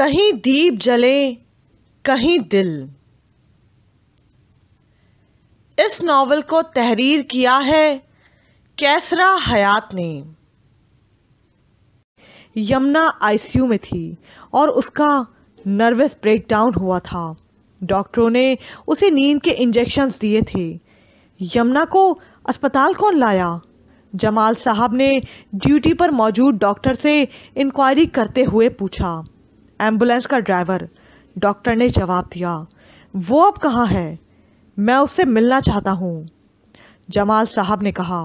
कहीं दीप जले कहीं दिल इस नावल को तहरीर किया है कैसरा हयात ने यमुना आईसीयू में थी और उसका नर्वस ब्रेकडाउन हुआ था डॉक्टरों ने उसे नींद के इंजेक्शन दिए थे यमुना को अस्पताल कौन लाया जमाल साहब ने ड्यूटी पर मौजूद डॉक्टर से इंक्वायरी करते हुए पूछा एम्बुलेंस का ड्राइवर डॉक्टर ने जवाब दिया वो अब कहाँ है मैं उससे मिलना चाहता हूँ जमाल साहब ने कहा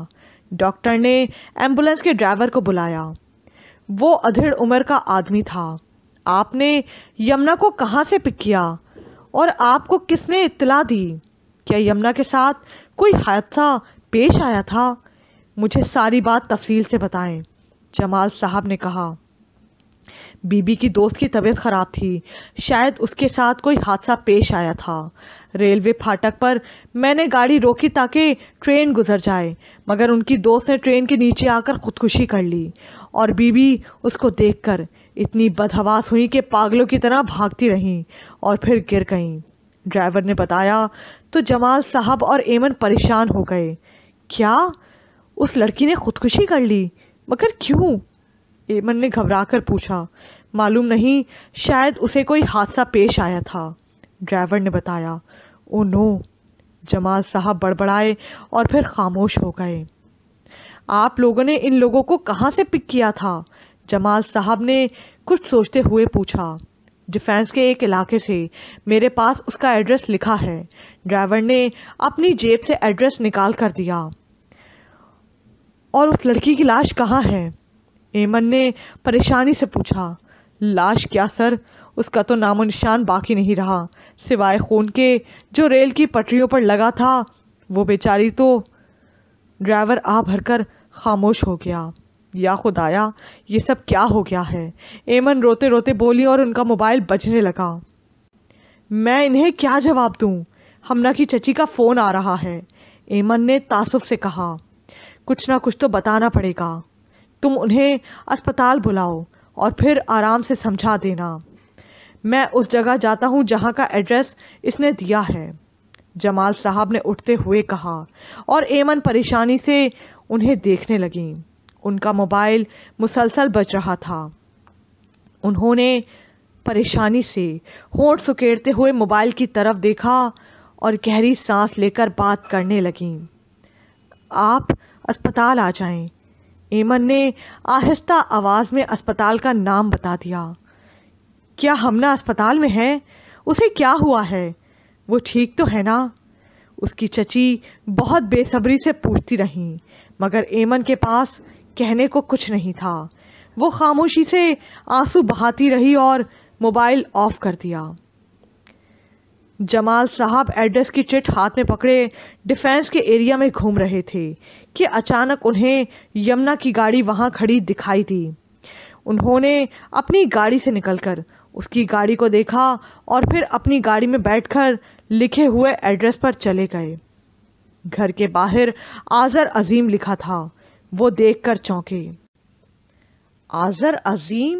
डॉक्टर ने एम्बुलेंस के ड्राइवर को बुलाया वो अधेड़ उम्र का आदमी था आपने यमुना को कहाँ से पिक किया और आपको किसने इतला दी क्या यमुना के साथ कोई हादसा पेश आया था मुझे सारी बात तफसील से बताएं जमाल साहब ने कहा बीबी की दोस्त की तबीयत ख़राब थी शायद उसके साथ कोई हादसा पेश आया था रेलवे फाटक पर मैंने गाड़ी रोकी ताकि ट्रेन गुजर जाए मगर उनकी दोस्त ने ट्रेन के नीचे आकर ख़ुदकुशी कर ली और बीबी उसको देखकर इतनी बदहवास हुई कि पागलों की तरह भागती रहीं और फिर गिर गईं ड्राइवर ने बताया तो जमाल साहब और एमन परेशान हो गए क्या उस लड़की ने खुदकुशी कर ली मगर क्यों एमन ने घबराकर पूछा मालूम नहीं शायद उसे कोई हादसा पेश आया था ड्राइवर ने बताया ओ नो जमाल साहब बड़बड़ाए और फिर खामोश हो गए आप लोगों ने इन लोगों को कहाँ से पिक किया था जमाल साहब ने कुछ सोचते हुए पूछा डिफेंस के एक इलाके से मेरे पास उसका एड्रेस लिखा है ड्राइवर ने अपनी जेब से एड्रेस निकाल कर दिया और उस लड़की की लाश कहाँ है ऐमन ने परेशानी से पूछा लाश क्या सर उसका तो नामो निशान बाकी नहीं रहा सिवाय खून के जो रेल की पटरियों पर लगा था वो बेचारी तो ड्राइवर आ भरकर खामोश हो गया या खुदाया ये सब क्या हो गया है एमन रोते रोते बोली और उनका मोबाइल बजने लगा मैं इन्हें क्या जवाब दूँ हमना की चची का फ़ोन आ रहा है एमन ने तासुब से कहा कुछ ना कुछ तो बताना पड़ेगा तुम उन्हें अस्पताल बुलाओ और फिर आराम से समझा देना मैं उस जगह जाता हूँ जहाँ का एड्रेस इसने दिया है जमाल साहब ने उठते हुए कहा और एमन परेशानी से उन्हें देखने लगी उनका मोबाइल मुसलसल बज रहा था उन्होंने परेशानी से होठ सुकेरते हुए मोबाइल की तरफ देखा और गहरी सांस लेकर बात करने लगी आप अस्पताल आ जाएं एमन ने आहिस्ता आवाज़ में अस्पताल का नाम बता दिया क्या हमना अस्पताल में है उसे क्या हुआ है वो ठीक तो है ना उसकी चची बहुत बेसब्री से पूछती रहीं मगर एमन के पास कहने को कुछ नहीं था वो खामोशी से आंसू बहाती रही और मोबाइल ऑफ़ कर दिया जमाल साहब एड्रेस की चिट हाथ में पकड़े डिफेंस के एरिया में घूम रहे थे कि अचानक उन्हें यमुना की गाड़ी वहां खड़ी दिखाई दी उन्होंने अपनी गाड़ी से निकलकर उसकी गाड़ी को देखा और फिर अपनी गाड़ी में बैठकर लिखे हुए एड्रेस पर चले गए घर के बाहर आज़र अजीम लिखा था वो देखकर चौंके आज़र अजीम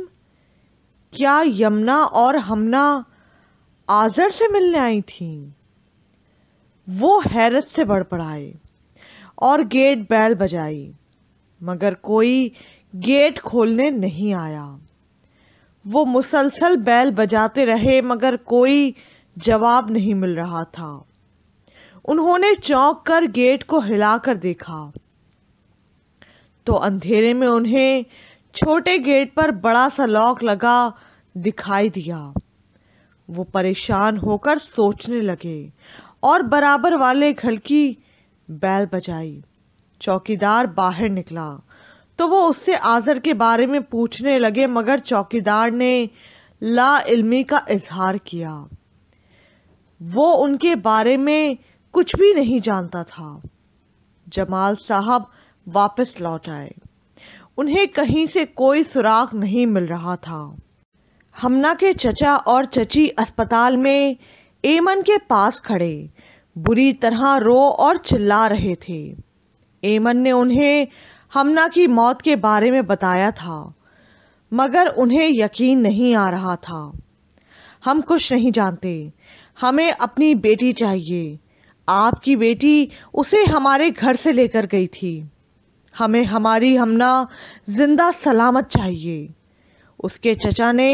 क्या यमुना और हमना आज़र से मिलने आई थीं वो हैरत से बड़बड़ाए और गेट बैल बजाई मगर कोई गेट खोलने नहीं आया वो मुसलसल बैल बजाते रहे मगर कोई जवाब नहीं मिल रहा था उन्होंने चौंक कर गेट को हिलाकर देखा तो अंधेरे में उन्हें छोटे गेट पर बड़ा सा लॉक लगा दिखाई दिया वो परेशान होकर सोचने लगे और बराबर वाले घर की बैल बजाई चौकीदार बाहर निकला तो वो उससे आज़र के बारे में पूछने लगे मगर चौकीदार ने ला इल्मी का इजहार किया वो उनके बारे में कुछ भी नहीं जानता था जमाल साहब वापस लौट आए उन्हें कहीं से कोई सुराग नहीं मिल रहा था हमना के चचा और चची अस्पताल में एमन के पास खड़े बुरी तरह रो और चिल्ला रहे थे एमन ने उन्हें हमना की मौत के बारे में बताया था मगर उन्हें यकीन नहीं आ रहा था हम कुछ नहीं जानते हमें अपनी बेटी चाहिए आपकी बेटी उसे हमारे घर से लेकर गई थी हमें हमारी हमना जिंदा सलामत चाहिए उसके चचा ने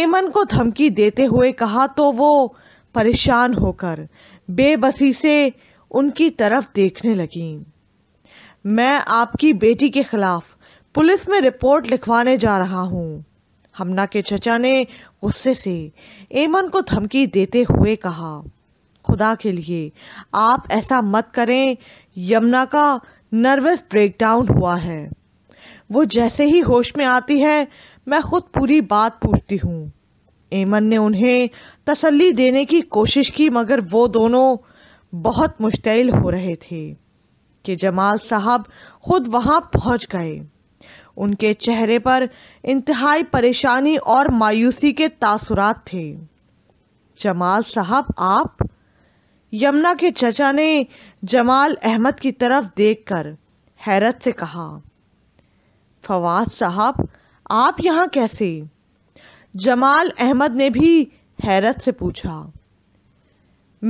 एमन को धमकी देते हुए कहा तो वो परेशान होकर बेबसी से उनकी तरफ देखने लगी मैं आपकी बेटी के ख़िलाफ़ पुलिस में रिपोर्ट लिखवाने जा रहा हूँ हमना के चचा ने गुस्से से एमन को धमकी देते हुए कहा खुदा के लिए आप ऐसा मत करें यमुना का नर्वस ब्रेकडाउन हुआ है वो जैसे ही होश में आती है मैं खुद पूरी बात पूछती हूँ एमन ने उन्हें तसल्ली देने की कोशिश की मगर वो दोनों बहुत मुश्तिल हो रहे थे कि जमाल साहब खुद वहाँ पहुँच गए उनके चेहरे पर इंतहाई परेशानी और मायूसी के तासुरात थे जमाल साहब आप यमुना के चचा ने जमाल अहमद की तरफ देखकर हैरत से कहा फवाद साहब आप यहाँ कैसे जमाल अहमद ने भी हैरत से पूछा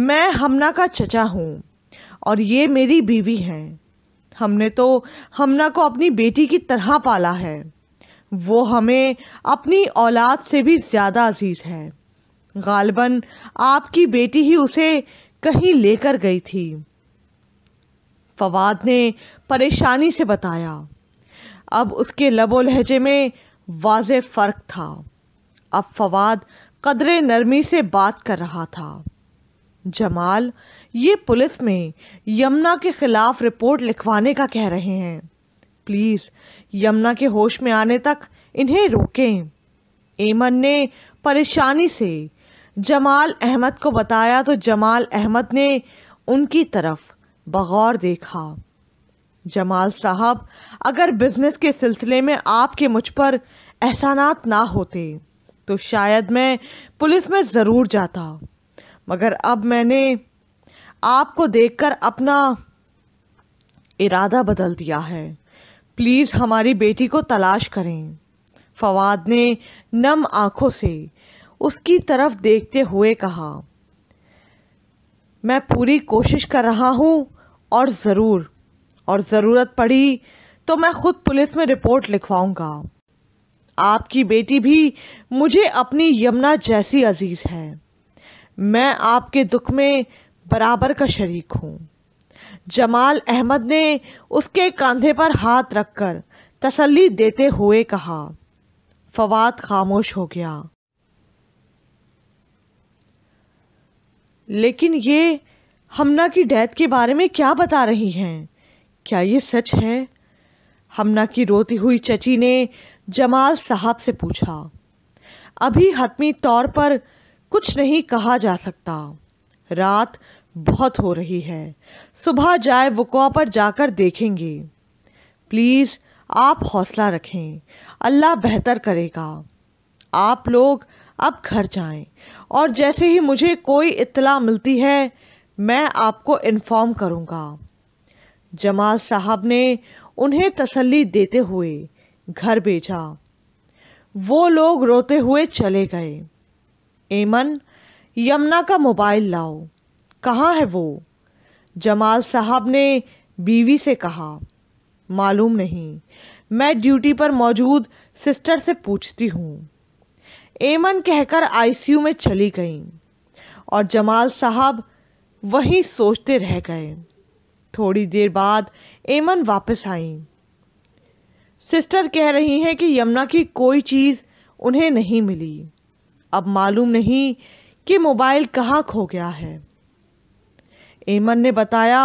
मैं हमना का चचा हूँ और ये मेरी बीवी हैं हमने तो हमना को अपनी बेटी की तरह पाला है वो हमें अपनी औलाद से भी ज़्यादा अजीज़ है गालबन आपकी बेटी ही उसे कहीं लेकर गई थी फवाद ने परेशानी से बताया अब उसके लबो लहजे में वाज फ़र्क था अब फवाद कदर नरमी से बात कर रहा था जमाल ये पुलिस में यमुना के ख़िलाफ़ रिपोर्ट लिखवाने का कह रहे हैं प्लीज़ यमुना के होश में आने तक इन्हें रोकें एमन ने परेशानी से जमाल अहमद को बताया तो जमाल अहमद ने उनकी तरफ बगौर देखा जमाल साहब अगर बिज़नेस के सिलसिले में आपके मुझ पर एहसानात ना होते तो शायद मैं पुलिस में ज़रूर जाता मगर अब मैंने आपको देखकर अपना इरादा बदल दिया है प्लीज़ हमारी बेटी को तलाश करें फवाद ने नम आँखों से उसकी तरफ देखते हुए कहा मैं पूरी कोशिश कर रहा हूँ और ज़रूर और ज़रूरत पड़ी तो मैं खुद पुलिस में रिपोर्ट लिखवाऊंगा आपकी बेटी भी मुझे अपनी यमुना जैसी अजीज़ है मैं आपके दुख में बराबर का शरीक हूँ जमाल अहमद ने उसके कंधे पर हाथ रखकर तसल्ली देते हुए कहा फवाद खामोश हो गया लेकिन ये हमना की डैथ के बारे में क्या बता रही हैं क्या ये सच है हमना की रोती हुई चची ने जमाल साहब से पूछा अभी हतमी तौर पर कुछ नहीं कहा जा सकता रात बहुत हो रही है सुबह जाए वकुआ पर जाकर देखेंगे प्लीज़ आप हौसला रखें अल्लाह बेहतर करेगा आप लोग अब घर जाएं और जैसे ही मुझे कोई इत्तला मिलती है मैं आपको इन्फॉर्म करूँगा जमाल साहब ने उन्हें तसल्ली देते हुए घर भेजा वो लोग रोते हुए चले गए एमन यमुना का मोबाइल लाओ कहाँ है वो जमाल साहब ने बीवी से कहा मालूम नहीं मैं ड्यूटी पर मौजूद सिस्टर से पूछती हूँ एमन कहकर आईसीयू में चली गई और जमाल साहब वहीं सोचते रह गए थोड़ी देर बाद एमन वापस आई सिस्टर कह रही हैं कि यमुना की कोई चीज़ उन्हें नहीं मिली अब मालूम नहीं कि मोबाइल कहाँ खो गया है एमन ने बताया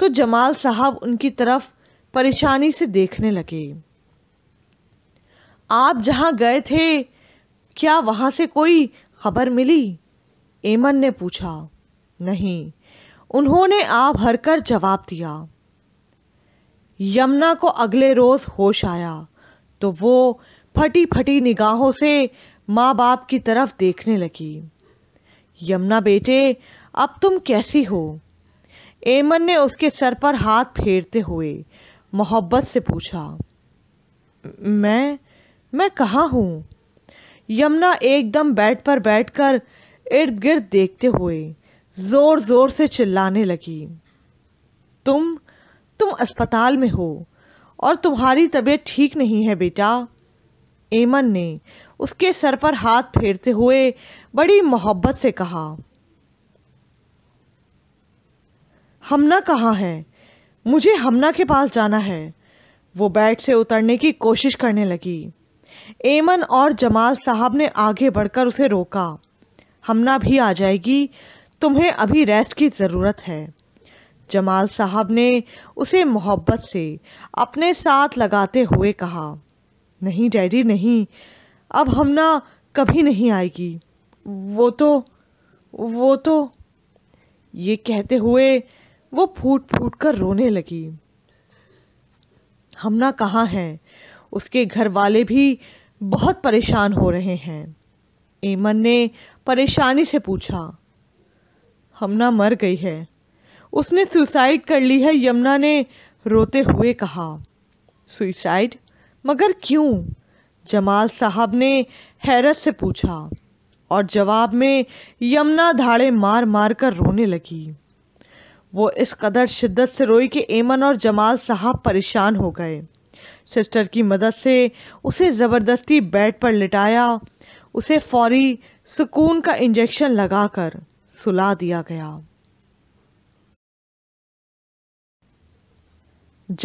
तो जमाल साहब उनकी तरफ परेशानी से देखने लगे आप जहाँ गए थे क्या वहाँ से कोई खबर मिली एमन ने पूछा नहीं उन्होंने आ भरकर जवाब दिया यमुना को अगले रोज होश आया तो वो फटी फटी निगाहों से माँ बाप की तरफ देखने लगी यमुना बेटे अब तुम कैसी हो एमन ने उसके सर पर हाथ फेरते हुए मोहब्बत से पूछा मैं मैं कहाँ हूँ यमुना एकदम बेड पर बैठकर इर्द गिर्द देखते हुए जोर जोर से चिल्लाने लगी तुम तुम अस्पताल में हो और तुम्हारी तबीयत ठीक नहीं है बेटा एमन ने उसके सर पर हाथ फेरते हुए बड़ी मोहब्बत से कहा हमना कहाँ है मुझे हमना के पास जाना है वो बेड से उतरने की कोशिश करने लगी एमन और जमाल साहब ने आगे बढ़कर उसे रोका हमना भी आ जाएगी तुम्हें अभी रेस्ट की ज़रूरत है जमाल साहब ने उसे मोहब्बत से अपने साथ लगाते हुए कहा नहीं डैडी नहीं अब हम ना कभी नहीं आएगी वो तो वो तो ये कहते हुए वो फूट फूट कर रोने लगी हम ना कहाँ हैं उसके घर वाले भी बहुत परेशान हो रहे हैं एमन ने परेशानी से पूछा हमना मर गई है उसने सुसाइड कर ली है यमुना ने रोते हुए कहा सुइसाइड मगर क्यों जमाल साहब ने हैरत से पूछा और जवाब में यमुना धाड़े मार मार कर रोने लगी वो इस कदर शिद्दत से रोई कि एमन और जमाल साहब परेशान हो गए सिस्टर की मदद से उसे ज़बरदस्ती बेड पर लिटाया उसे फौरी सुकून का इंजेक्शन लगाकर सुला दिया गया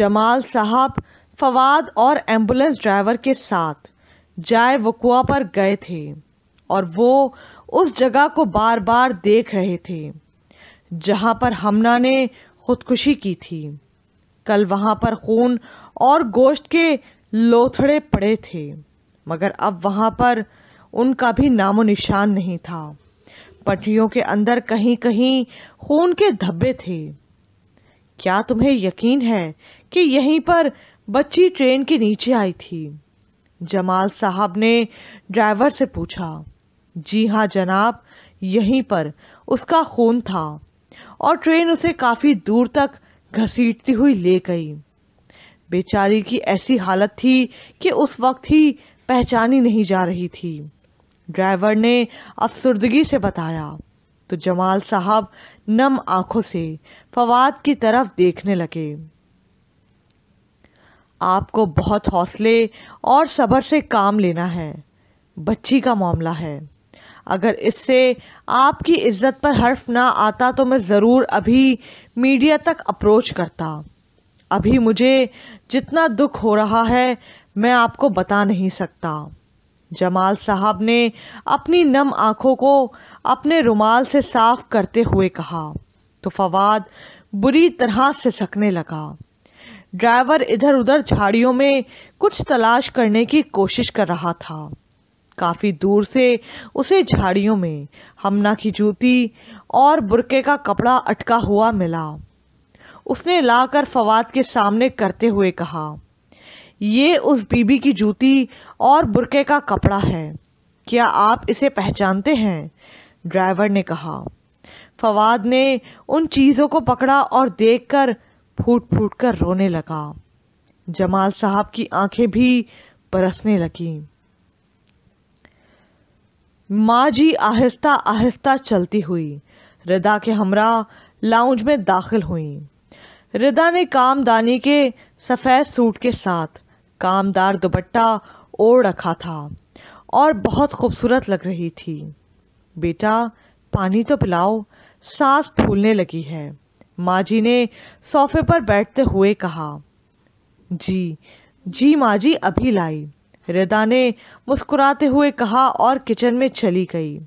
जमाल साहब फवाद और एम्बुलेंस ड्राइवर के साथ जाए वकुआ पर गए थे और वो उस जगह को बार बार देख रहे थे जहाँ पर हमना ने खुदकुशी की थी कल वहाँ पर खून और गोश्त के लोथड़े पड़े थे मगर अब वहाँ पर उनका भी नामो निशान नहीं था पटरियों के अंदर कहीं कहीं खून के धब्बे थे क्या तुम्हें यकीन है कि यहीं पर बच्ची ट्रेन के नीचे आई थी जमाल साहब ने ड्राइवर से पूछा जी हाँ जनाब यहीं पर उसका खून था और ट्रेन उसे काफ़ी दूर तक घसीटती हुई ले गई बेचारी की ऐसी हालत थी कि उस वक्त ही पहचानी नहीं जा रही थी ड्राइवर ने अफसरदगी से बताया तो जमाल साहब नम आंखों से फवाद की तरफ देखने लगे आपको बहुत हौसले और सब्र से काम लेना है बच्ची का मामला है अगर इससे आपकी इज्जत पर हर्फ ना आता तो मैं ज़रूर अभी मीडिया तक अप्रोच करता अभी मुझे जितना दुख हो रहा है मैं आपको बता नहीं सकता जमाल साहब ने अपनी नम आँखों को अपने रुमाल से साफ करते हुए कहा तो फवाद बुरी तरह से सकने लगा ड्राइवर इधर उधर झाड़ियों में कुछ तलाश करने की कोशिश कर रहा था काफ़ी दूर से उसे झाड़ियों में हमना की जूती और बुरके का कपड़ा अटका हुआ मिला उसने लाकर फवाद के सामने करते हुए कहा ये उस बीबी की जूती और बुरके का कपड़ा है क्या आप इसे पहचानते हैं ड्राइवर ने कहा फवाद ने उन चीज़ों को पकड़ा और देखकर फूट फूट कर रोने लगा जमाल साहब की आंखें भी बरसने लगीं माँ जी आहिस्ता आहिस्ता चलती हुई रिदा के हमरा लाउंज में दाखिल हुई रिदा ने कामदानी के सफ़ेद सूट के साथ कामदार दुपट्टा ओढ़ रखा था और बहुत खूबसूरत लग रही थी बेटा पानी तो पिलाओ सांस फूलने लगी है माँ जी ने सोफे पर बैठते हुए कहा जी जी माँ जी अभी लाई रिदा ने मुस्कुराते हुए कहा और किचन में चली गई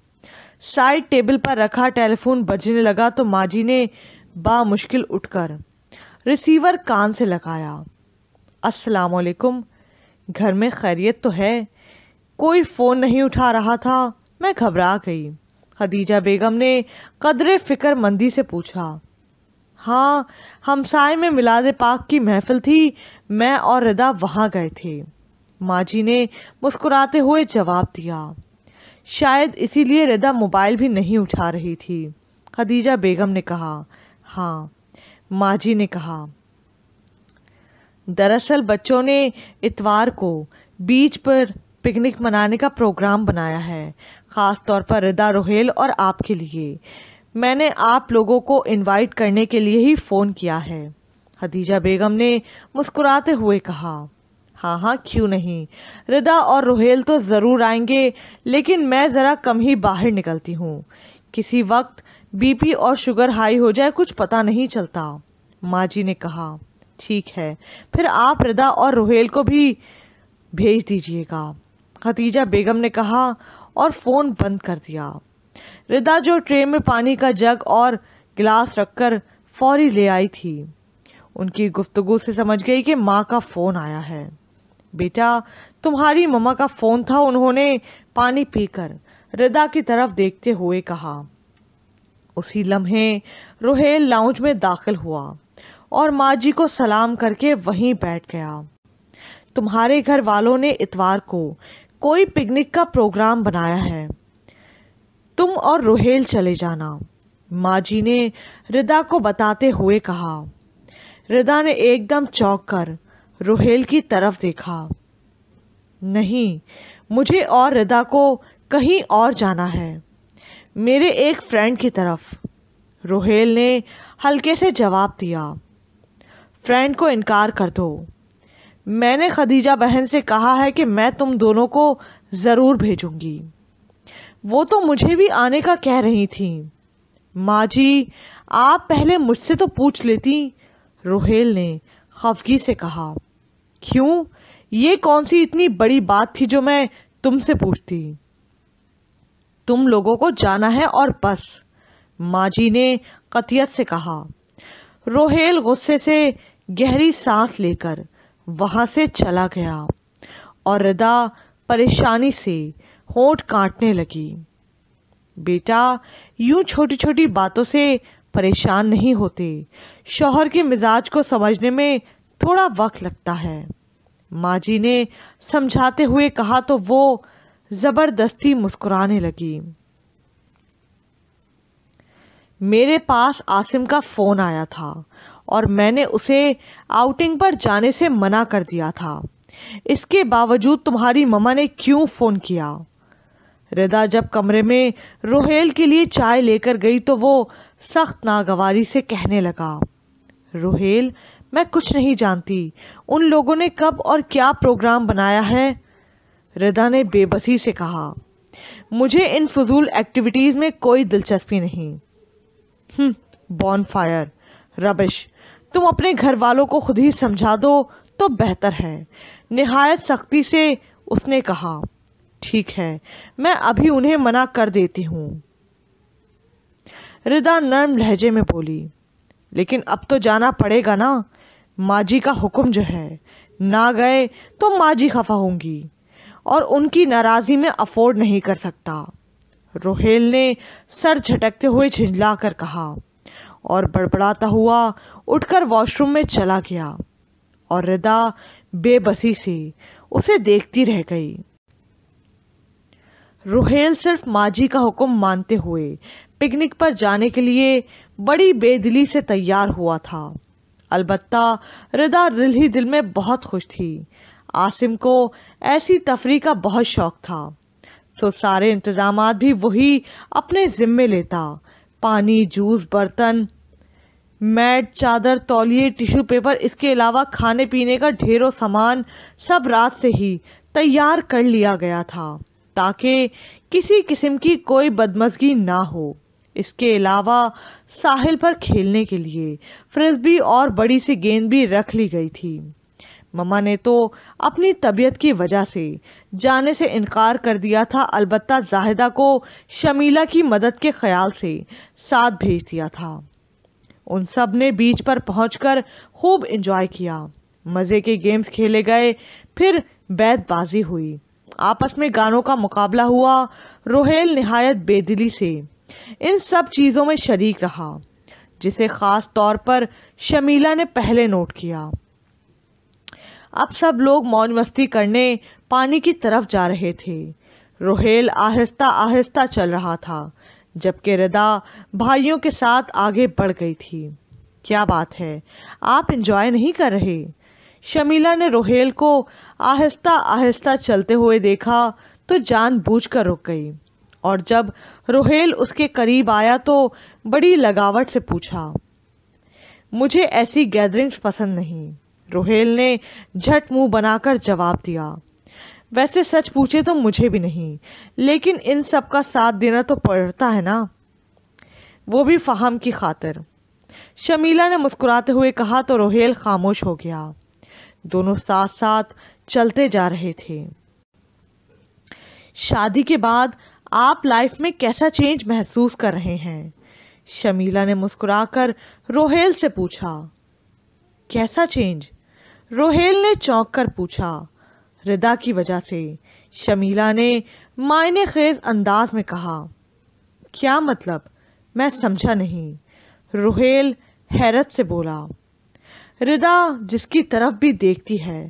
साइड टेबल पर रखा टेलीफोन बजने लगा तो माँ जी ने मुश्किल उठकर रिसीवर कान से लगाया असलकुम घर में खैरियत तो है कोई फ़ोन नहीं उठा रहा था मैं घबरा गई खदीजा बेगम ने कदर फ़िक्रमंदी से पूछा हाँ हमसाए में मिलाद पाक की महफिल थी मैं और रिदा वहाँ गए थे माँ जी ने मुस्कुराते हुए जवाब दिया शायद इसीलिए रिदा मोबाइल भी नहीं उठा रही थी खदीजा बेगम ने कहा हाँ माँ जी ने कहा दरअसल बच्चों ने इतवार को बीच पर पिकनिक मनाने का प्रोग्राम बनाया है ख़ास तौर पर रिदा रोहेल और आपके लिए मैंने आप लोगों को इनवाइट करने के लिए ही फ़ोन किया है हदीजा बेगम ने मुस्कुराते हुए कहा हाँ हाँ क्यों नहीं रिदा और रोहेल तो ज़रूर आएंगे लेकिन मैं ज़रा कम ही बाहर निकलती हूँ किसी वक्त बीपी और शुगर हाई हो जाए कुछ पता नहीं चलता माँ जी ने कहा ठीक है फिर आप रदा और रोहेल को भी भेज दीजिएगा खतीजा बेगम ने कहा और फ़ोन बंद कर दिया रिदा जो ट्रे में पानी का जग और गिलास रखकर फौरी ले आई थी उनकी गुफ्तगु से समझ गई कि माँ का फ़ोन आया है बेटा तुम्हारी ममा का फ़ोन था उन्होंने पानी पीकर रिदा की तरफ देखते हुए कहा उसी लम्हे रोहेल लाउंज में दाखिल हुआ और माँ जी को सलाम करके वहीं बैठ गया तुम्हारे घर वालों ने इतवार को कोई पिकनिक का प्रोग्राम बनाया है तुम और रोहेल चले जाना माँ जी ने रिदा को बताते हुए कहा रिदा ने एकदम चौंक कर रोहेल की तरफ देखा नहीं मुझे और रिदा को कहीं और जाना है मेरे एक फ्रेंड की तरफ रोहेल ने हल्के से जवाब दिया फ्रेंड को इनकार कर दो मैंने खदीजा बहन से कहा है कि मैं तुम दोनों को ज़रूर भेजूंगी वो तो मुझे भी आने का कह रही थी माँ जी आप पहले मुझसे तो पूछ लेती रोहेल ने खफगी से कहा क्यों ये कौन सी इतनी बड़ी बात थी जो मैं तुमसे पूछती तुम लोगों को जाना है और बस माँ जी ने कतियत से कहा रोहेल गुस्से से गहरी सांस लेकर वहाँ से चला गया और रदा परेशानी से होठ काटने लगी बेटा यूं छोटी छोटी बातों से परेशान नहीं होते शौहर के मिजाज को समझने में थोड़ा वक्त लगता है माँ जी ने समझाते हुए कहा तो वो ज़बरदस्ती मुस्कुराने लगी मेरे पास आसिम का फ़ोन आया था और मैंने उसे आउटिंग पर जाने से मना कर दिया था इसके बावजूद तुम्हारी ममा ने क्यों फ़ोन किया रिदा जब कमरे में रोहेल के लिए चाय लेकर गई तो वो सख्त नागवारी से कहने लगा रोहेल मैं कुछ नहीं जानती उन लोगों ने कब और क्या प्रोग्राम बनाया है रिदा ने बेबसी से कहा मुझे इन फजूल एक्टिविटीज़ में कोई दिलचस्पी नहीं बॉन फायर रबिश तुम अपने घर वालों को खुद ही समझा दो तो बेहतर है नहायत सख्ती से उसने कहा ठीक है मैं अभी उन्हें मना कर देती हूँ रिदा नर्म लहजे में बोली लेकिन अब तो जाना पड़ेगा ना माँ जी का हुक्म जो है ना गए तो माँ जी खफा होंगी और उनकी नाराज़गी में अफोर्ड नहीं कर सकता रोहेल ने सर झटकते हुए झिझला कर कहा और बड़बड़ाता हुआ उठकर वॉशरूम में चला गया और रिदा बेबसी से उसे देखती रह गई रुहेल सिर्फ माजी का हुक्म मानते हुए पिकनिक पर जाने के लिए बड़ी बेदिली से तैयार हुआ था अलबत्ता रिदा दिल ही दिल में बहुत खुश थी आसिम को ऐसी तफरी का बहुत शौक था तो सारे इंतज़ाम भी वही अपने ज़िम्मे लेता पानी जूस बर्तन मैट चादर तौलिए टिश्यू पेपर इसके अलावा खाने पीने का ढेरों सामान सब रात से ही तैयार कर लिया गया था ताकि किसी किस्म की कोई बदमजगी ना हो इसके अलावा साहिल पर खेलने के लिए फ्रिस्बी और बड़ी सी गेंद भी रख ली गई थी ममा ने तो अपनी तबीयत की वजह से जाने से इनकार कर दिया था अलबत्ता जाहिदा को शमीला की मदद के ख्याल से साथ भेज दिया था उन सब ने बीच पर पहुंचकर खूब इंजॉय किया मज़े के गेम्स खेले गए फिर बैतबाजी हुई आपस में गानों का मुकाबला हुआ रोहेल नहायत बेदिली से इन सब चीज़ों में शरीक रहा जिसे ख़ास तौर पर शमीला ने पहले नोट किया अब सब लोग मौज मस्ती करने पानी की तरफ जा रहे थे रोहेल आहिस्ता आहिस्ता चल रहा था जबकि रदा भाइयों के साथ आगे बढ़ गई थी क्या बात है आप इंजॉय नहीं कर रहे शमीला ने रोहेल को आहिस्ता आहिस्ता चलते हुए देखा तो जान बूझ कर रुक गई और जब रोहेल उसके करीब आया तो बड़ी लगावट से पूछा मुझे ऐसी गैदरिंग्स पसंद नहीं रोहेल ने झट मुंह बनाकर जवाब दिया वैसे सच पूछे तो मुझे भी नहीं लेकिन इन सब का साथ देना तो पड़ता है ना वो भी फाहम की खातिर शमीला ने मुस्कुराते हुए कहा तो रोहेल खामोश हो गया दोनों साथ साथ चलते जा रहे थे शादी के बाद आप लाइफ में कैसा चेंज महसूस कर रहे हैं शमीला ने मुस्कुराकर रोहेल से पूछा कैसा चेंज रोहेल ने चौंक कर पूछा रिदा की वजह से शमीला ने मायने खेज अंदाज में कहा क्या मतलब मैं समझा नहीं रुहेल हैरत से बोला रिदा जिसकी तरफ भी देखती है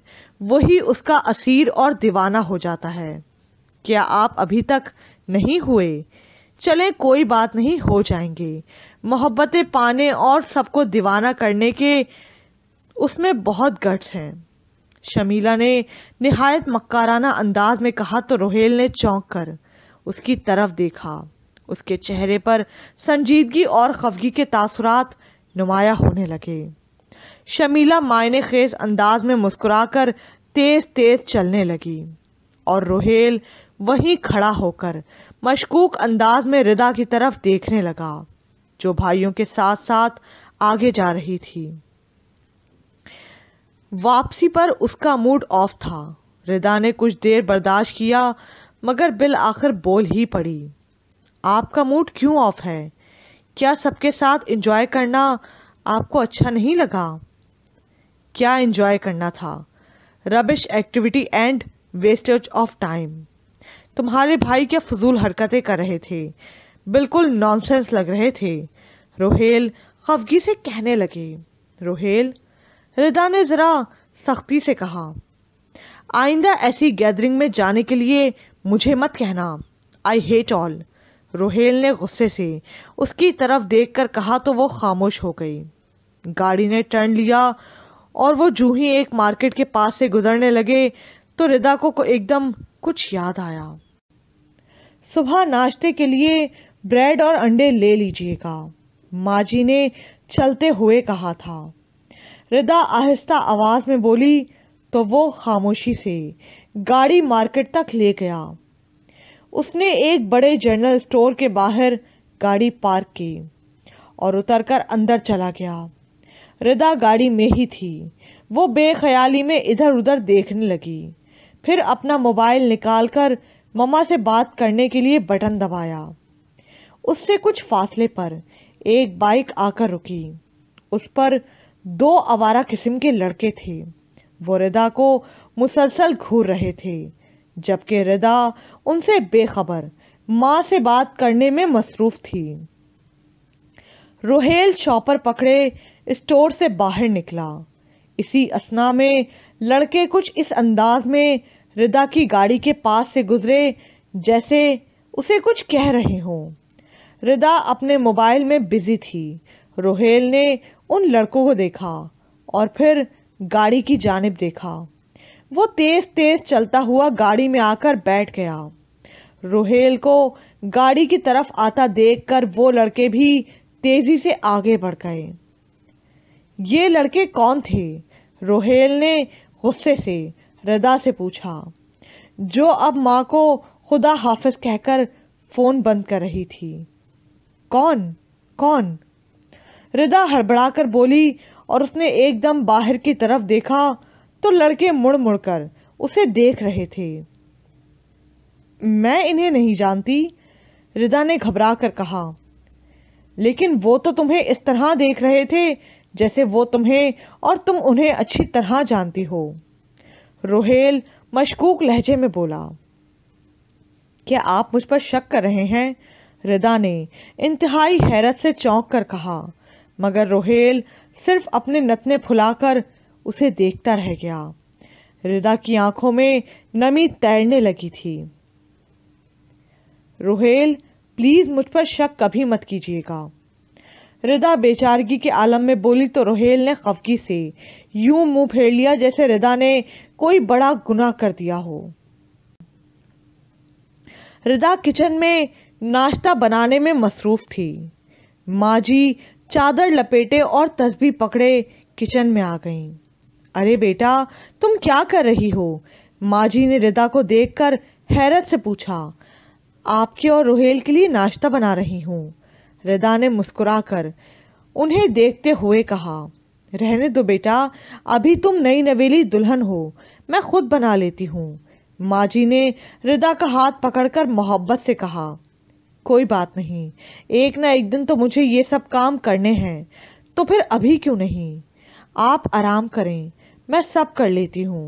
वही उसका असीर और दीवाना हो जाता है क्या आप अभी तक नहीं हुए चले कोई बात नहीं हो जाएंगे मोहब्बतें पाने और सबको दीवाना करने के उसमें बहुत गट्स हैं शमीला ने नहायत मक्काराना अंदाज में कहा तो रोहेल ने चौंक कर उसकी तरफ देखा उसके चेहरे पर संजीदगी और खफगी के तासरात नुमाया होने लगे शमीला मायने खेज अंदाज में मुस्कुराकर तेज़ तेज़ चलने लगी और रोहेल वहीं खड़ा होकर मशकूक अंदाज में रिदा की तरफ देखने लगा जो भाइयों के साथ साथ आगे जा रही थी वापसी पर उसका मूड ऑफ था रिदा ने कुछ देर बर्दाश्त किया मगर बिल आखिर बोल ही पड़ी आपका मूड क्यों ऑफ है क्या सबके साथ इंजॉय करना आपको अच्छा नहीं लगा क्या इंजॉय करना था rubbish activity and wastage of time तुम्हारे भाई क्या फजूल हरकतें कर रहे थे बिल्कुल नॉनसेंस लग रहे थे रोहेल खफगी से कहने लगे रोहेल रिदा ने ज़रा सख्ती से कहा आइंदा ऐसी गैदरिंग में जाने के लिए मुझे मत कहना आई हेट ऑल रोहेल ने गुस्से से उसकी तरफ देखकर कहा तो वो खामोश हो गई गाड़ी ने टर्न लिया और वो जूँ ही एक मार्केट के पास से गुजरने लगे तो रिदा को एकदम कुछ याद आया सुबह नाश्ते के लिए ब्रेड और अंडे ले लीजिएगा माँ जी ने चलते हुए कहा था रिदा आहिस्ता आवाज़ में बोली तो वो खामोशी से गाड़ी मार्केट तक ले गया उसने एक बड़े जनरल स्टोर के बाहर गाड़ी पार्क की और उतरकर अंदर चला गया रिदा गाड़ी में ही थी वो बेख्याली में इधर उधर देखने लगी फिर अपना मोबाइल निकालकर ममा से बात करने के लिए बटन दबाया उससे कुछ फासले पर एक बाइक आकर रुकी उस पर दो आवारा किस्म के लड़के थे वो रिदा को मुसलसल घूर रहे थे जबकि रिदा उनसे बेखबर माँ से बात करने में मसरूफ़ थी रोहेल चॉपर पकड़े स्टोर से बाहर निकला इसी असना में लड़के कुछ इस अंदाज में रिदा की गाड़ी के पास से गुजरे जैसे उसे कुछ कह रहे हों रिदा अपने मोबाइल में बिज़ी थी रोहेल ने उन लड़कों को देखा और फिर गाड़ी की जानब देखा वो तेज़ तेज़ चलता हुआ गाड़ी में आकर बैठ गया रोहेल को गाड़ी की तरफ आता देखकर वो लड़के भी तेज़ी से आगे बढ़ गए ये लड़के कौन थे रोहेल ने गुस्से से रदा से पूछा जो अब माँ को खुदा हाफिज कहकर फ़ोन बंद कर रही थी कौन कौन रिदा हड़बड़ाकर बोली और उसने एकदम बाहर की तरफ देखा तो लड़के मुड़ मुड़ कर उसे देख रहे थे मैं इन्हें नहीं जानती रिदा ने घबरा कर कहा लेकिन वो तो तुम्हें इस तरह देख रहे थे जैसे वो तुम्हें और तुम उन्हें अच्छी तरह जानती हो रोहेल मशकूक लहजे में बोला क्या आप मुझ पर शक कर रहे हैं रिदा ने इंतहाई हैरत से चौंक कर कहा मगर रोहेल सिर्फ अपने नतने फुलाकर उसे देखता रह गया रिदा की आंखों में नमी तैरने लगी थी रोहेल प्लीज़ मुझ पर शक कभी मत कीजिएगा रिदा बेचारगी के आलम में बोली तो रोहेल ने खफगी से यूं मुंह फेर लिया जैसे रिदा ने कोई बड़ा गुनाह कर दिया हो रिदा किचन में नाश्ता बनाने में मसरूफ़ थी माँ जी चादर लपेटे और तस्बी पकड़े किचन में आ गईं अरे बेटा तुम क्या कर रही हो माँ जी ने रिदा को देखकर हैरत से पूछा आपके और रोहेल के लिए नाश्ता बना रही हूँ रिदा ने मुस्कुराकर उन्हें देखते हुए कहा रहने दो बेटा अभी तुम नई नवेली दुल्हन हो मैं खुद बना लेती हूँ माँ जी ने रिदा का हाथ पकड़कर मोहब्बत से कहा कोई बात नहीं एक ना एक दिन तो मुझे ये सब काम करने हैं तो फिर अभी क्यों नहीं आप आराम करें मैं सब कर लेती हूँ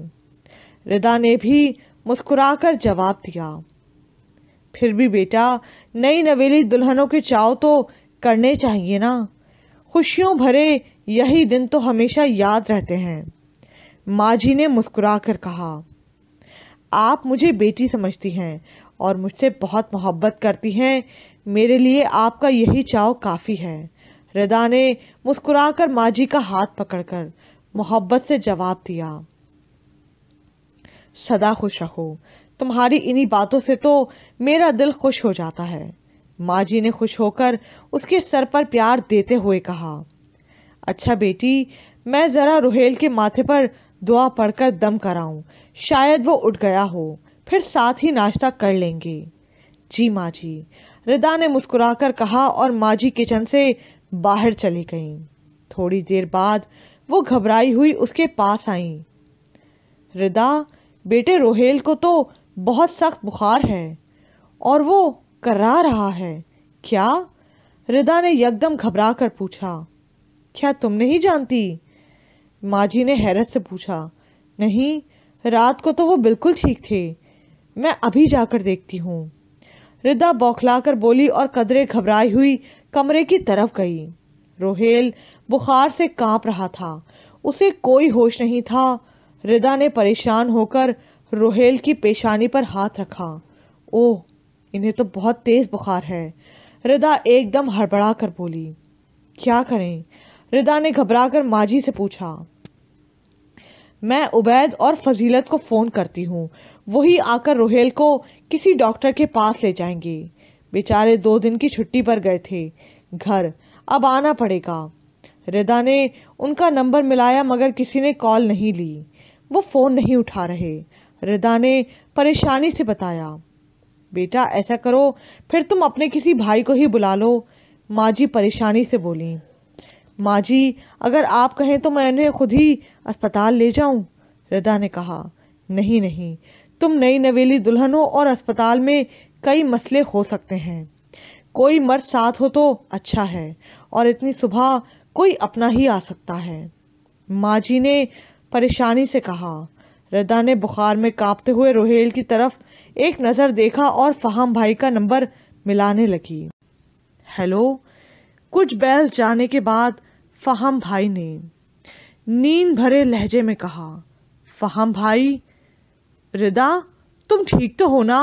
रिदा ने भी मुस्कुराकर जवाब दिया फिर भी बेटा नई नवेली दुल्हनों के चाव तो करने चाहिए ना खुशियों भरे यही दिन तो हमेशा याद रहते हैं माँ जी ने मुस्कुरा कर कहा आप मुझे बेटी समझती हैं और मुझसे बहुत मोहब्बत करती हैं मेरे लिए आपका यही चाव काफ़ी है रदा ने मुस्कुराकर माजी का हाथ पकड़कर मोहब्बत से जवाब दिया सदा खुश रहो तुम्हारी इन्हीं बातों से तो मेरा दिल खुश हो जाता है माँ जी ने खुश होकर उसके सर पर प्यार देते हुए कहा अच्छा बेटी मैं ज़रा रुहेल के माथे पर दुआ पढ़कर दम कराऊं शायद वो उठ गया हो फिर साथ ही नाश्ता कर लेंगे जी माँ जी रिदा ने मुस्कुराकर कहा और माँ जी किचन से बाहर चली गईं थोड़ी देर बाद वो घबराई हुई उसके पास आईं रिदा बेटे रोहेल को तो बहुत सख्त बुखार है और वो करा रहा है क्या रिदा ने यकदम घबरा कर पूछा क्या तुम नहीं जानती माँ जी ने हैरत से पूछा नहीं रात को तो वो बिल्कुल ठीक थे मैं अभी जाकर देखती हूँ रिदा बौखलाकर बोली और कदरे घबराई हुई कमरे की तरफ गई रोहेल बुखार से कांप रहा था उसे कोई होश नहीं था रिदा ने परेशान होकर रोहेल की पेशानी पर हाथ रखा ओह इन्हें तो बहुत तेज़ बुखार है रिदा एकदम हड़बड़ा कर बोली क्या करें रिदा ने घबरा कर माजी से पूछा मैं उबैद और फजीलत को फ़ोन करती हूँ वही आकर रोहेल को किसी डॉक्टर के पास ले जाएंगे बेचारे दो दिन की छुट्टी पर गए थे घर अब आना पड़ेगा रिदा ने उनका नंबर मिलाया मगर किसी ने कॉल नहीं ली वो फ़ोन नहीं उठा रहे रिदा ने परेशानी से बताया बेटा ऐसा करो फिर तुम अपने किसी भाई को ही बुला लो माँ जी परेशानी से बोली माँ जी अगर आप कहें तो मैं उन्हें खुद ही अस्पताल ले जाऊं रिदा ने कहा नहीं नहीं तुम नई नवेली दुल्हन हो और अस्पताल में कई मसले हो सकते हैं कोई मर्द साथ हो तो अच्छा है और इतनी सुबह कोई अपना ही आ सकता है माँ जी ने परेशानी से कहा रदा ने बुखार में कांपते हुए रोहेल की तरफ एक नज़र देखा और फहम भाई का नंबर मिलाने लगी हेलो कुछ बैल जाने के बाद फहम भाई ने नींद भरे लहजे में कहा फहम भाई रिदा तुम ठीक तो हो ना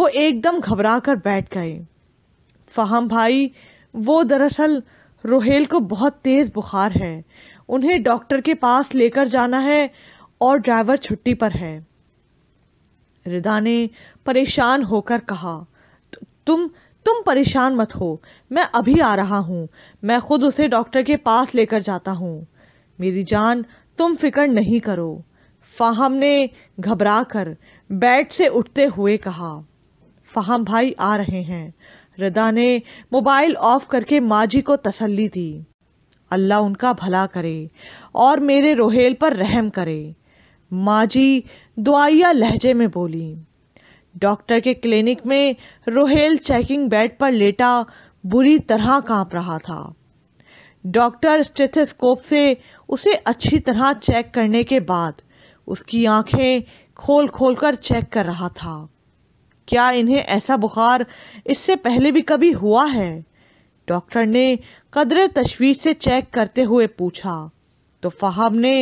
वो एकदम घबरा कर बैठ गए फ़ाहम भाई वो दरअसल रोहेल को बहुत तेज़ बुखार है उन्हें डॉक्टर के पास लेकर जाना है और ड्राइवर छुट्टी पर है रिदा ने परेशान होकर कहा तुम तुम परेशान मत हो मैं अभी आ रहा हूँ मैं ख़ुद उसे डॉक्टर के पास लेकर जाता हूँ मेरी जान तुम फिक्र नहीं करो फाहम ने घबरा कर बेड से उठते हुए कहा फाहम भाई आ रहे हैं रदा ने मोबाइल ऑफ करके माँ जी को तसल्ली दी अल्लाह उनका भला करे और मेरे रोहेल पर रहम करे माँ जी दुआया लहजे में बोली डॉक्टर के क्लिनिक में रोहेल चेकिंग बेड पर लेटा बुरी तरह कांप रहा था डॉक्टर स्टेथोस्कोप से उसे अच्छी तरह चेक करने के बाद उसकी आंखें खोल खोल कर चेक कर रहा था क्या इन्हें ऐसा बुखार इससे पहले भी कभी हुआ है डॉक्टर ने कदरे तशवीर से चेक करते हुए पूछा तो फहाब ने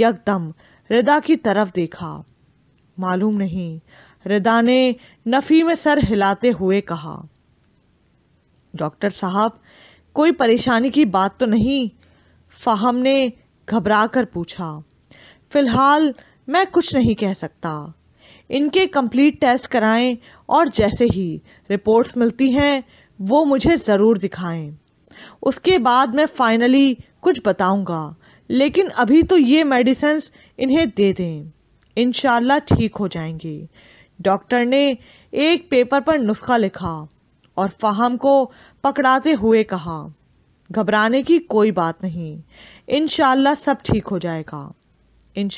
यकदम रिदा की तरफ देखा मालूम नहीं रिदा ने नफ़ी में सर हिलाते हुए कहा डॉक्टर साहब कोई परेशानी की बात तो नहीं फाहम ने घबरा कर पूछा फ़िलहाल मैं कुछ नहीं कह सकता इनके कंप्लीट टेस्ट कराएं और जैसे ही रिपोर्ट्स मिलती हैं वो मुझे ज़रूर दिखाएं उसके बाद मैं फाइनली कुछ बताऊंगा लेकिन अभी तो ये मेडिसन्स इन्हें दे दें इन ठीक हो जाएंगे डॉक्टर ने एक पेपर पर नुस्खा लिखा और फाहम को पकड़ाते हुए कहा घबराने की कोई बात नहीं इन सब ठीक हो जाएगा इन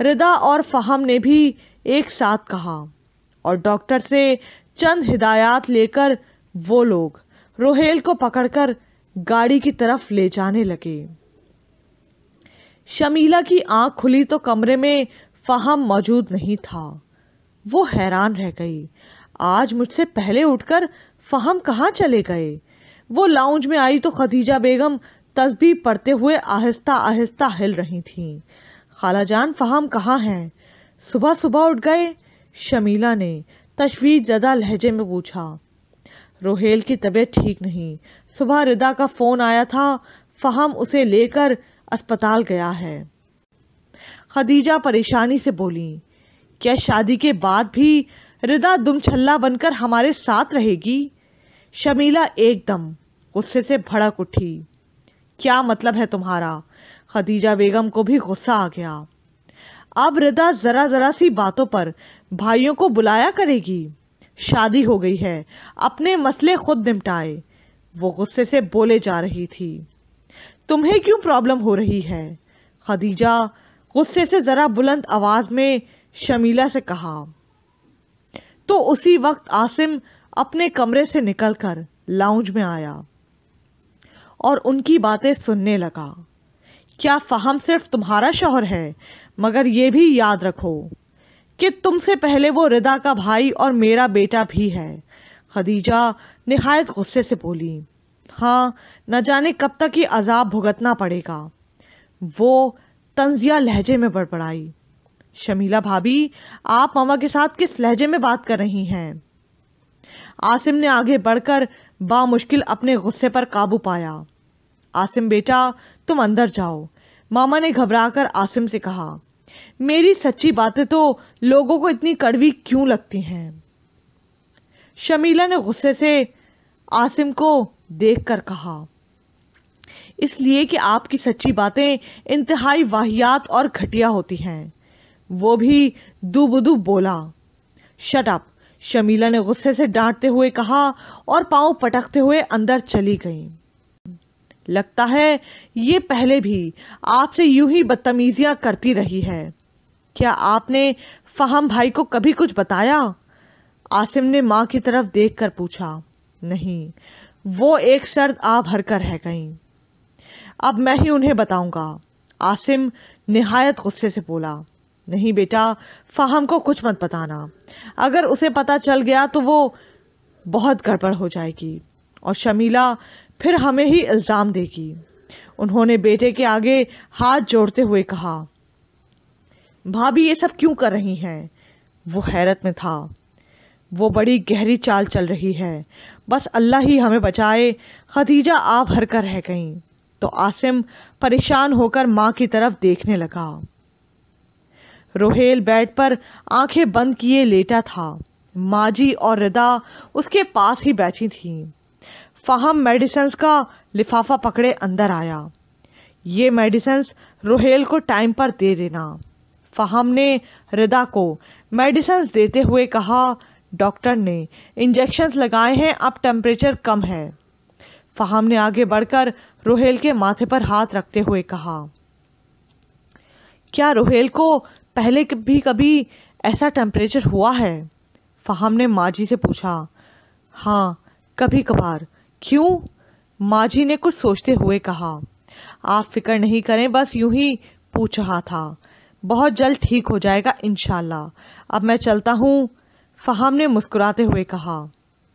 रिदा और फ़हम ने भी एक साथ कहा और डॉक्टर से चंद हिदायत लेकर वो लोग रोहेल को पकड़कर गाड़ी की तरफ ले जाने लगे शमीला की आंख खुली तो कमरे में फ़हम मौजूद नहीं था वो हैरान रह गई आज मुझसे पहले उठकर फ़हम कहाँ चले गए वो लाउंज में आई तो खदीजा बेगम तस्बी पढ़ते हुए आहिस्ता आहिस्ता हिल रही थीं खालाजान फ़हम कहाँ हैं सुबह सुबह उठ गए शमीला ने तशवीश ज्यादा लहजे में पूछा रोहेल की तबीयत ठीक नहीं सुबह रिदा का फ़ोन आया था फ़हम उसे लेकर अस्पताल गया है खदीजा परेशानी से बोली क्या शादी के बाद भी रिदा दुम छल्ला बनकर हमारे साथ रहेगी शमीला एकदम गुस्से से भड़क उठी क्या मतलब है तुम्हारा खदीजा बेगम को भी गुस्सा आ गया अब रिदा ज़रा ज़रा सी बातों पर भाइयों को बुलाया करेगी शादी हो गई है अपने मसले खुद निपटाए वो गुस्से से बोले जा रही थी तुम्हें क्यों प्रॉब्लम हो रही है खदीजा गुस्से से ज़रा बुलंद आवाज़ में शमीला से कहा तो उसी वक्त आसिम अपने कमरे से निकलकर लाउंज में आया और उनकी बातें सुनने लगा क्या फ़हम सिर्फ तुम्हारा शोहर है मगर ये भी याद रखो कि तुमसे पहले वो रिदा का भाई और मेरा बेटा भी है खदीजा नहायत गुस्से से बोली हाँ न जाने कब तक ये अजाब भुगतना पड़ेगा वो तंजिया लहजे में बड़बड़ाई शमीला भाभी आप मामा के साथ किस लहजे में बात कर रही हैं आसिम ने आगे बढ़कर बामुश्किल अपने गुस्से पर काबू पाया आसिम बेटा तुम अंदर जाओ मामा ने घबराकर आसिम से कहा मेरी सच्ची बातें तो लोगों को इतनी कड़वी क्यों लगती हैं शमीला ने गुस्से से आसिम को देख कर कहा इसलिए कि आपकी सच्ची बातें इंतहाई वाहियात और घटिया होती हैं वो भी दुबुदू बोला शटअप शमीला ने गुस्से से डांटते हुए कहा और पांव पटकते हुए अंदर चली गई लगता है ये पहले भी आपसे यूं ही बदतमीजियां करती रही है क्या आपने फहम भाई को कभी कुछ बताया आसिम ने माँ की तरफ देखकर पूछा नहीं वो एक शर्त आ भरकर रह गई अब मैं ही उन्हें बताऊंगा आसिम नहायत गुस्से से बोला नहीं बेटा फाहम को कुछ मत बताना अगर उसे पता चल गया तो वो बहुत गड़बड़ हो जाएगी और शमीला फिर हमें ही इल्ज़ाम देगी उन्होंने बेटे के आगे हाथ जोड़ते हुए कहा भाभी ये सब क्यों कर रही हैं वो हैरत में था वो बड़ी गहरी चाल चल रही है बस अल्लाह ही हमें बचाए खदीजा आप हर कर रह गई तो आसिम परेशान होकर माँ की तरफ देखने लगा रोहेल बेड पर आंखें बंद किए लेटा था माजी और रिदा उसके पास ही बैठी थीं फाहम मेडिसन्स का लिफाफा पकड़े अंदर आया ये मेडिसन्स रोहेल को टाइम पर दे देना फाहम ने रिदा को मेडिसन्स देते हुए कहा डॉक्टर ने इंजेक्शन्स लगाए हैं अब टेम्परेचर कम है फाहम ने आगे बढ़कर रोहेल के माथे पर हाथ रखते हुए कहा क्या रोहेल को पहले भी कभी ऐसा टेम्परेचर हुआ है फ़ाहम ने जी से पूछा हाँ कभी कभार क्यों जी ने कुछ सोचते हुए कहा आप फिक्र नहीं करें बस यूं ही पूछ रहा था बहुत जल्द ठीक हो जाएगा इन अब मैं चलता हूँ फ़ाहम ने मुस्कुराते हुए कहा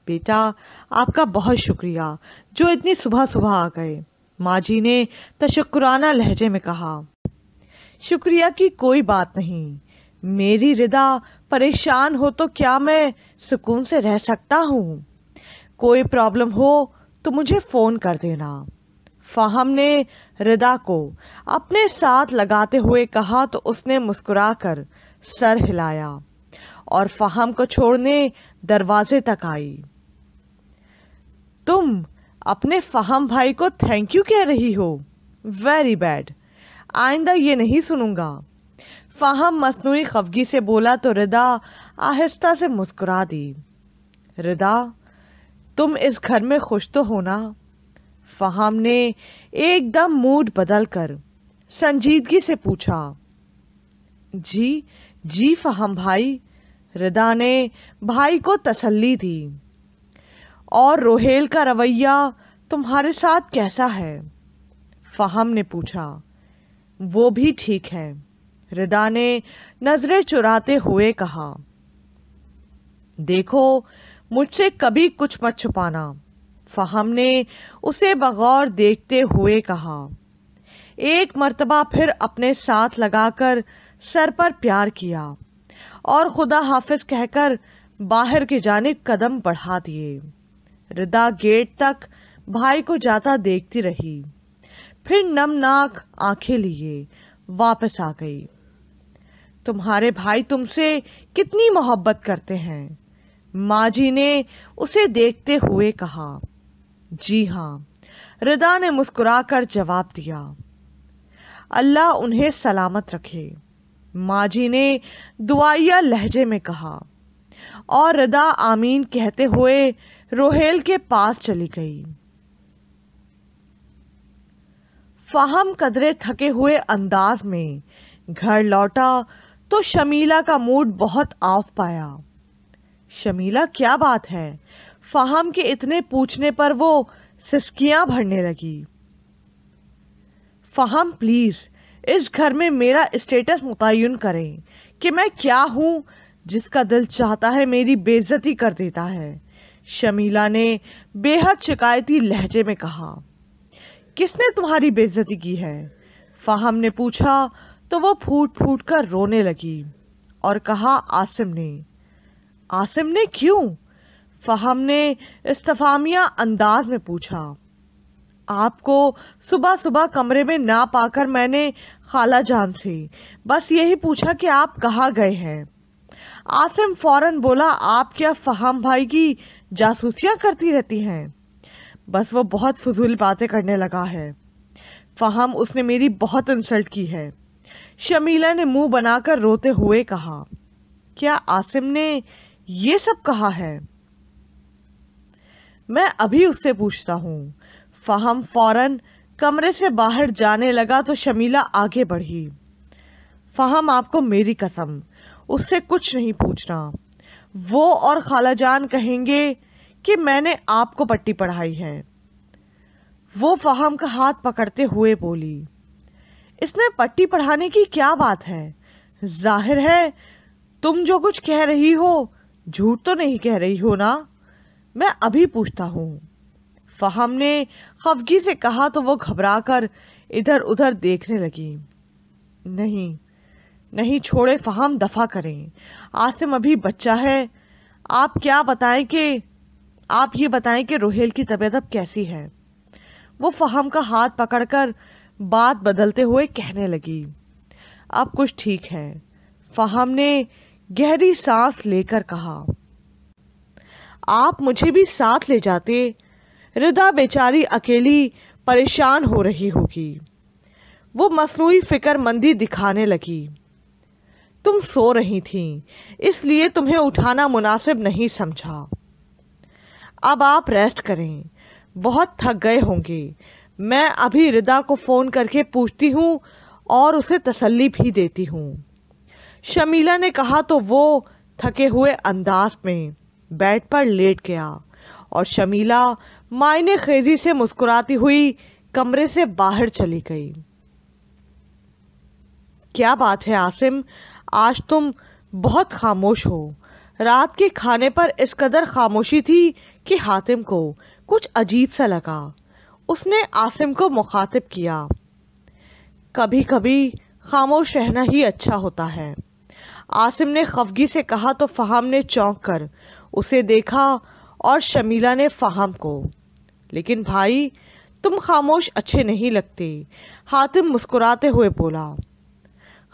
बेटा आपका बहुत शुक्रिया जो इतनी सुबह सुबह आ गए माँ जी ने तशक्राना लहजे में कहा शुक्रिया की कोई बात नहीं मेरी रिदा परेशान हो तो क्या मैं सुकून से रह सकता हूँ कोई प्रॉब्लम हो तो मुझे फ़ोन कर देना फ़ाहम ने रिदा को अपने साथ लगाते हुए कहा तो उसने मुस्कुराकर सर हिलाया और फ़ाहम को छोड़ने दरवाजे तक आई तुम अपने फ़ाहम भाई को थैंक यू कह रही हो वेरी बैड आइंदा ये नहीं सुनूंगा फ़ाहम मसनू खफगी से बोला तो रिदा आहिस्ता से मुस्कुरा दी रिदा तुम इस घर में खुश तो हो ना फ़ाहम ने एकदम मूड बदल कर संजीदगी से पूछा जी जी फ़ाहम भाई रिदा ने भाई को तसल्ली दी और रोहेल का रवैया तुम्हारे साथ कैसा है फ़ाहम ने पूछा वो भी ठीक है रिदा ने नजरें चुराते हुए कहा देखो मुझसे कभी कुछ मत छुपाना फहम ने उसे बगौर देखते हुए कहा एक मर्तबा फिर अपने साथ लगाकर सर पर प्यार किया और खुदा हाफिज कहकर बाहर की जानब कदम बढ़ा दिए रिदा गेट तक भाई को जाता देखती रही फिर नमनाक आंखें लिए वापस आ गई तुम्हारे भाई तुमसे कितनी मोहब्बत करते हैं माँ जी ने उसे देखते हुए कहा जी हाँ रिदा ने मुस्कुराकर जवाब दिया अल्लाह उन्हें सलामत रखे माँ जी ने दुआया लहजे में कहा और रिदा आमीन कहते हुए रोहेल के पास चली गई फाहम कदरे थके हुए अंदाज में घर लौटा तो शमीला का मूड बहुत आफ पाया शमीला क्या बात है फाहम के इतने पूछने पर वो सिस्कियां भरने लगी फाहम प्लीज़ इस घर में मेरा स्टेटस मुतयन करें कि मैं क्या हूँ जिसका दिल चाहता है मेरी बेज़ती कर देता है शमीला ने बेहद शिकायती लहजे में कहा किसने तुम्हारी बेइज्जती की है फाहम ने पूछा तो वो फूट फूट कर रोने लगी और कहा आसिम ने आसिम ने क्यों फाहम ने इस्तफामिया अंदाज में पूछा आपको सुबह सुबह कमरे में ना पाकर मैंने खाला जान से बस यही पूछा कि आप कहाँ गए हैं आसिम फौरन बोला आप क्या फहम भाई की जासूसियाँ करती रहती हैं बस वो बहुत फजूल बातें करने लगा है फ़ाहम उसने मेरी बहुत इंसल्ट की है शमीला ने मुंह बनाकर रोते हुए कहा क्या आसिम ने ये सब कहा है मैं अभी उससे पूछता हूँ फ़ाहम फौरन कमरे से बाहर जाने लगा तो शमीला आगे बढ़ी फ़ाहम आपको मेरी कसम उससे कुछ नहीं पूछना वो और खालाजान कहेंगे कि मैंने आपको पट्टी पढ़ाई है वो फ़हम का हाथ पकड़ते हुए बोली इसमें पट्टी पढ़ाने की क्या बात है जाहिर है तुम जो कुछ कह रही हो झूठ तो नहीं कह रही हो ना मैं अभी पूछता हूँ फाहम ने खफगी से कहा तो वो घबरा कर इधर उधर देखने लगी नहीं नहीं छोड़े फाहम दफ़ा करें आसिम अभी बच्चा है आप क्या बताएं कि आप ये बताएं कि रोहेल की तबीयत अब कैसी है वो फ़हम का हाथ पकड़कर बात बदलते हुए कहने लगी अब कुछ ठीक है फ़हम ने गहरी सांस लेकर कहा आप मुझे भी साथ ले जाते रिदा बेचारी अकेली परेशान हो रही होगी वो मसनू फ़िक्रमंदी दिखाने लगी तुम सो रही थी इसलिए तुम्हें उठाना मुनासिब नहीं समझा अब आप रेस्ट करें बहुत थक गए होंगे मैं अभी रिदा को फ़ोन करके पूछती हूँ और उसे तसल्ली भी देती हूँ शमीला ने कहा तो वो थके हुए अंदाज में बेड पर लेट गया और शमीला मायने खेजी से मुस्कुराती हुई कमरे से बाहर चली गई क्या बात है आसिम आज तुम बहुत खामोश हो रात के खाने पर इस कदर खामोशी थी कि हातिम को कुछ अजीब सा लगा उसने आसिम को मुखातिब किया कभी कभी खामोश रहना ही अच्छा होता है आसिम ने खफगी से कहा तो फ़हम ने चौंक कर उसे देखा और शमीला ने फहम को लेकिन भाई तुम खामोश अच्छे नहीं लगते हातिम मुस्कुराते हुए बोला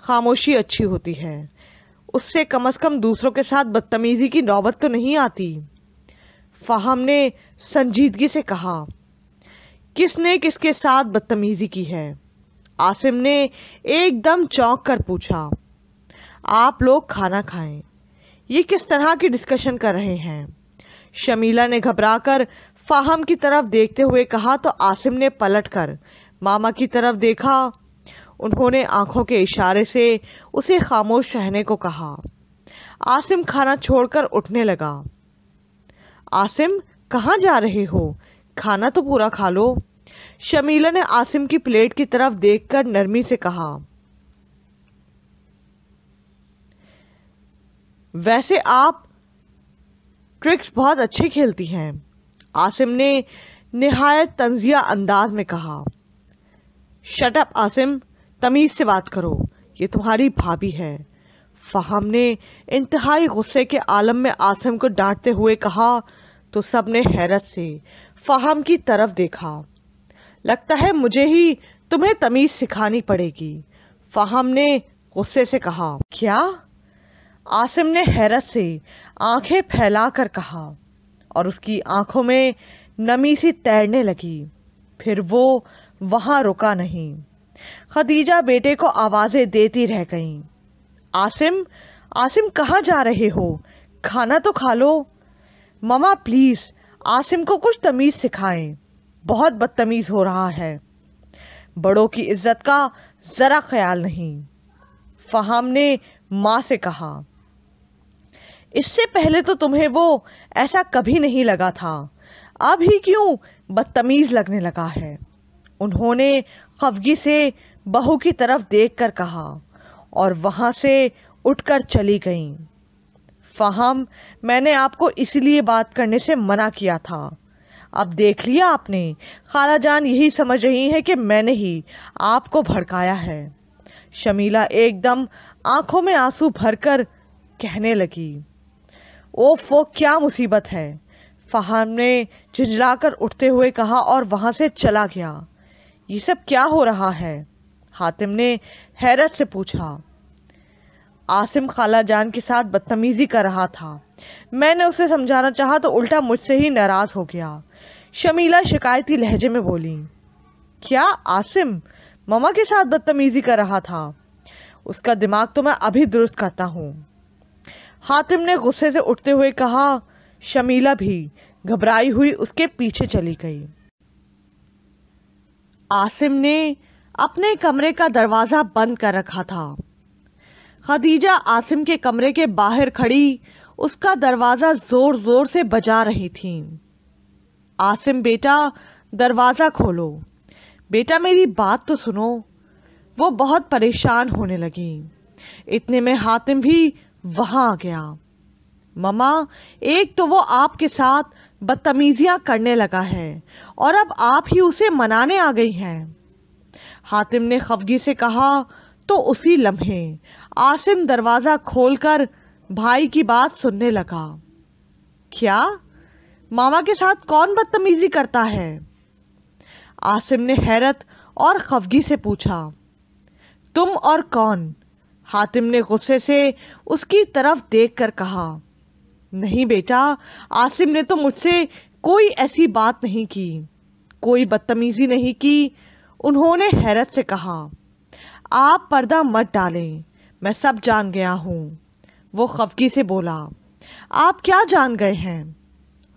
खामोशी अच्छी होती है उससे कम अज़ कम दूसरों के साथ बदतमीज़ी की नौबत तो नहीं आती फ़ाहम ने संजीदगी से कहा किसने किसके साथ बदतमीज़ी की है आसिम ने एकदम चौंक कर पूछा आप लोग खाना खाएं ये किस तरह की डिस्कशन कर रहे हैं शमीला ने घबराकर फाहम की तरफ देखते हुए कहा तो आसिम ने पलट कर मामा की तरफ देखा उन्होंने आंखों के इशारे से उसे खामोश रहने को कहा आसिम खाना छोड़कर उठने लगा आसिम कहाँ जा रहे हो खाना तो पूरा खा लो शमीला ने आसिम की प्लेट की तरफ देखकर नरमी से कहा वैसे आप ट्रिक्स बहुत अच्छी खेलती हैं आसिम ने नहायत तंजिया अंदाज में कहा शटअप आसिम तमीज़ से बात करो ये तुम्हारी भाभी है फ़ाहम ने इंतहाई गुस्से के आलम में आसिम को डांटते हुए कहा तो सब ने हैरत से फ़ाहम की तरफ देखा लगता है मुझे ही तुम्हें तमीज़ सिखानी पड़ेगी फ़ाहम ने गुस्से से कहा क्या आसिम ने हैरत से आंखें फैलाकर कहा और उसकी आंखों में नमी सी तैरने लगी फिर वो वहाँ रुका नहीं खदीजा बेटे को आवाज़ें देती रह गईं आसिम आसिम कहाँ जा रहे हो खाना तो खा लो ममा प्लीज़ आसिम को कुछ तमीज़ सिखाएं बहुत बदतमीज़ हो रहा है बड़ों की इज्जत का ज़रा ख्याल नहीं फ़हाम ने माँ से कहा इससे पहले तो तुम्हें वो ऐसा कभी नहीं लगा था अब ही क्यों बदतमीज़ लगने लगा है उन्होंने खफगी से बहू की तरफ देखकर कहा और वहाँ से उठकर चली गईं फ़हम मैंने आपको इसलिए बात करने से मना किया था अब देख लिया आपने खाला जान यही समझ रही हैं कि मैंने ही आपको भड़काया है शमीला एकदम आंखों में आंसू भरकर कहने लगी ओफ वो क्या मुसीबत है फहम ने झिझलाकर उठते हुए कहा और वहाँ से चला गया ये सब क्या हो रहा है हातिम ने हैरत से पूछा आसिम खाला जान के साथ बदतमीज़ी कर रहा था मैंने उसे समझाना चाहा तो उल्टा मुझसे ही नाराज़ हो गया शमीला शिकायती लहजे में बोली क्या आसिम ममा के साथ बदतमीज़ी कर रहा था उसका दिमाग तो मैं अभी दुरुस्त करता हूँ हातिम ने गुस्से से उठते हुए कहा शमीला भी घबराई हुई उसके पीछे चली गई आसिम ने अपने कमरे का दरवाज़ा बंद कर रखा था खदीजा आसिम के कमरे के बाहर खड़ी उसका दरवाज़ा ज़ोर ज़ोर से बजा रही थी आसिम बेटा दरवाज़ा खोलो बेटा मेरी बात तो सुनो वो बहुत परेशान होने लगी इतने में हातिम भी वहाँ आ गया ममा एक तो वो आपके साथ बदतमीज़ियाँ करने लगा है और अब आप ही उसे मनाने आ गई हैं हातिम ने खफगी से कहा तो उसी लम्हे आसिम दरवाज़ा खोलकर भाई की बात सुनने लगा क्या मामा के साथ कौन बदतमीजी करता है आसिम ने हैरत और खफगी से पूछा तुम और कौन हातिम ने गुस्से से उसकी तरफ देख कर कहा नहीं बेटा आसिम ने तो मुझसे कोई ऐसी बात नहीं की कोई बदतमीज़ी नहीं की उन्होंने हैरत से कहा आप पर्दा मत डालें मैं सब जान गया हूँ वो खफगी से बोला आप क्या जान गए हैं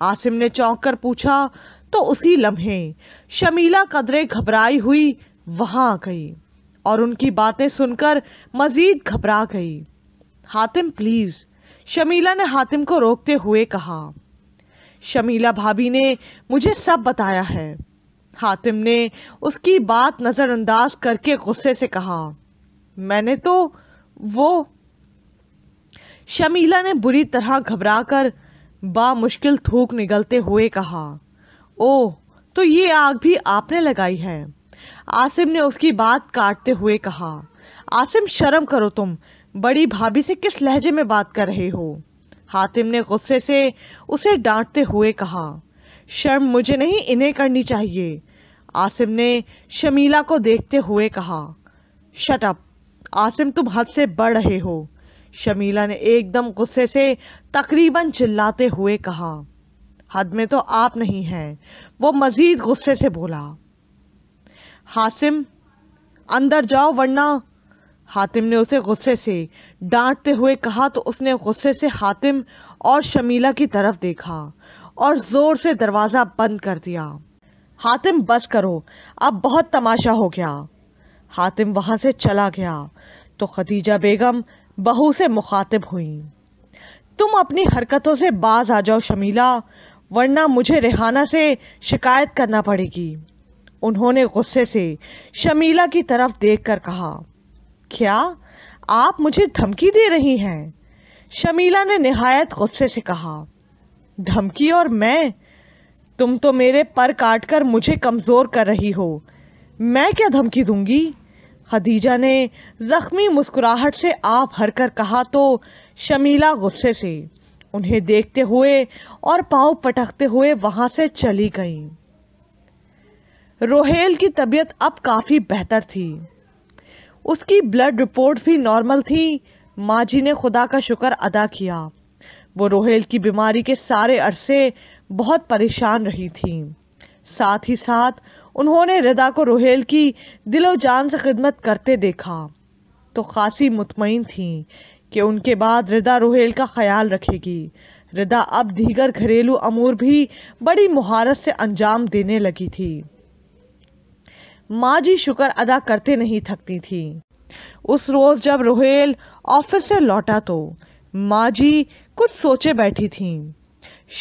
आसिम ने चौंक कर पूछा तो उसी लम्हे शमीला कदरे घबराई हुई वहाँ आ गई और उनकी बातें सुनकर मज़ीद घबरा गई हातिम प्लीज़ शमीला ने हातिम को रोकते हुए कहा शमीला भाभी ने मुझे सब बताया है हातिम ने उसकी बात नज़रअंदाज करके गुस्से से कहा मैंने तो वो शमीला ने बुरी तरह घबराकर बामुश्किल थूक निगलते हुए कहा ओह तो ये आग भी आपने लगाई है आसिम ने उसकी बात काटते हुए कहा आसिम शर्म करो तुम बड़ी भाभी से किस लहजे में बात कर रहे हो हातिम ने गुस्से से उसे डांटते हुए कहा शर्म मुझे नहीं इन्हें करनी चाहिए आसिम ने शमीला को देखते हुए कहा शटअप आसिम तुम हद से बढ़ रहे हो शमीला ने एकदम गुस्से से तकरीबन चिल्लाते हुए कहा हद में तो आप नहीं हैं वो मज़ीद गुस्से से बोला हासिम अंदर जाओ वरना हातिम ने उसे गुस्से से डांटते हुए कहा तो उसने गुस्से से हातिम और शमीला की तरफ देखा और ज़ोर से दरवाज़ा बंद कर दिया हातिम बस करो अब बहुत तमाशा हो गया हातिम वहाँ से चला गया तो खदीजा बेगम बहू से मुखातिब हुई तुम अपनी हरकतों से बाज आ जाओ शमीला वरना मुझे रेहाना से शिकायत करना पड़ेगी उन्होंने गुस्से से शमीला की तरफ देखकर कहा क्या आप मुझे धमकी दे रही हैं शमीला ने नहायत गुस्से से कहा धमकी और मैं तुम तो मेरे पर काटकर मुझे कमज़ोर कर रही हो मैं क्या धमकी दूंगी खदीजा ने ज़ख्मी मुस्कुराहट से आप हर कर कहा तो शमीला गुस्से से उन्हें देखते हुए और पांव पटकते हुए वहां से चली गई रोहेल की तबीयत अब काफ़ी बेहतर थी उसकी ब्लड रिपोर्ट भी नॉर्मल थी माँ जी ने खुदा का शुक्र अदा किया वो रोहेल की बीमारी के सारे अरसे बहुत परेशान रही थी साथ ही साथ उन्होंने रिदा को रोहेल की दिलो जान से खिदमत करते देखा तो खासी मुतमिन थी कि उनके बाद रिदा रोहेल का ख्याल रखेगी रिदा अब दीगर घरेलू अमूर भी बड़ी महारत से अंजाम देने लगी थी माँ जी शुक्र अदा करते नहीं थकती थी उस रोज़ जब रोहेल ऑफिस से लौटा तो माँ जी कुछ सोचे बैठी थीं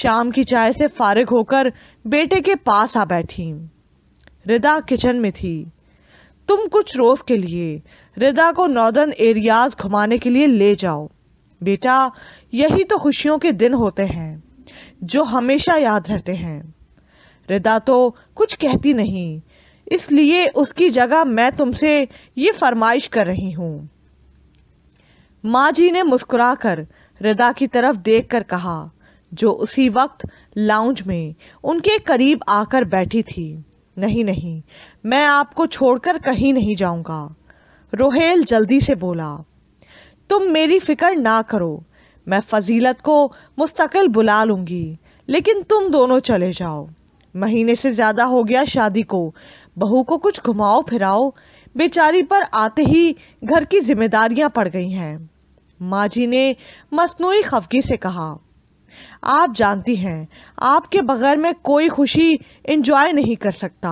शाम की चाय से फारिग होकर बेटे के पास आ बैठी रिदा किचन में थी तुम कुछ रोज़ के लिए रिदा को नॉर्दर्न एरियाज घुमाने के लिए ले जाओ बेटा यही तो खुशियों के दिन होते हैं जो हमेशा याद रहते हैं रिदा तो कुछ कहती नहीं इसलिए उसकी जगह मैं तुमसे ये फरमाइश कर रही हूँ माँ जी ने मुस्कुराकर कर रिदा की तरफ देख कर कहा जो उसी वक्त लाउंज में उनके करीब आकर बैठी थी नहीं नहीं मैं आपको छोड़कर कहीं नहीं जाऊंगा रोहेल जल्दी से बोला तुम मेरी फ़िक्र ना करो मैं फजीलत को मुस्तकिल बुला लूँगी लेकिन तुम दोनों चले जाओ महीने से ज़्यादा हो गया शादी को बहू को कुछ घुमाओ फिराओ बेचारी पर आते ही घर की जिम्मेदारियां पड़ गई हैं माँ जी ने मसनू खफगी से कहा आप जानती हैं आपके बगैर मैं कोई खुशी इंजॉय नहीं कर सकता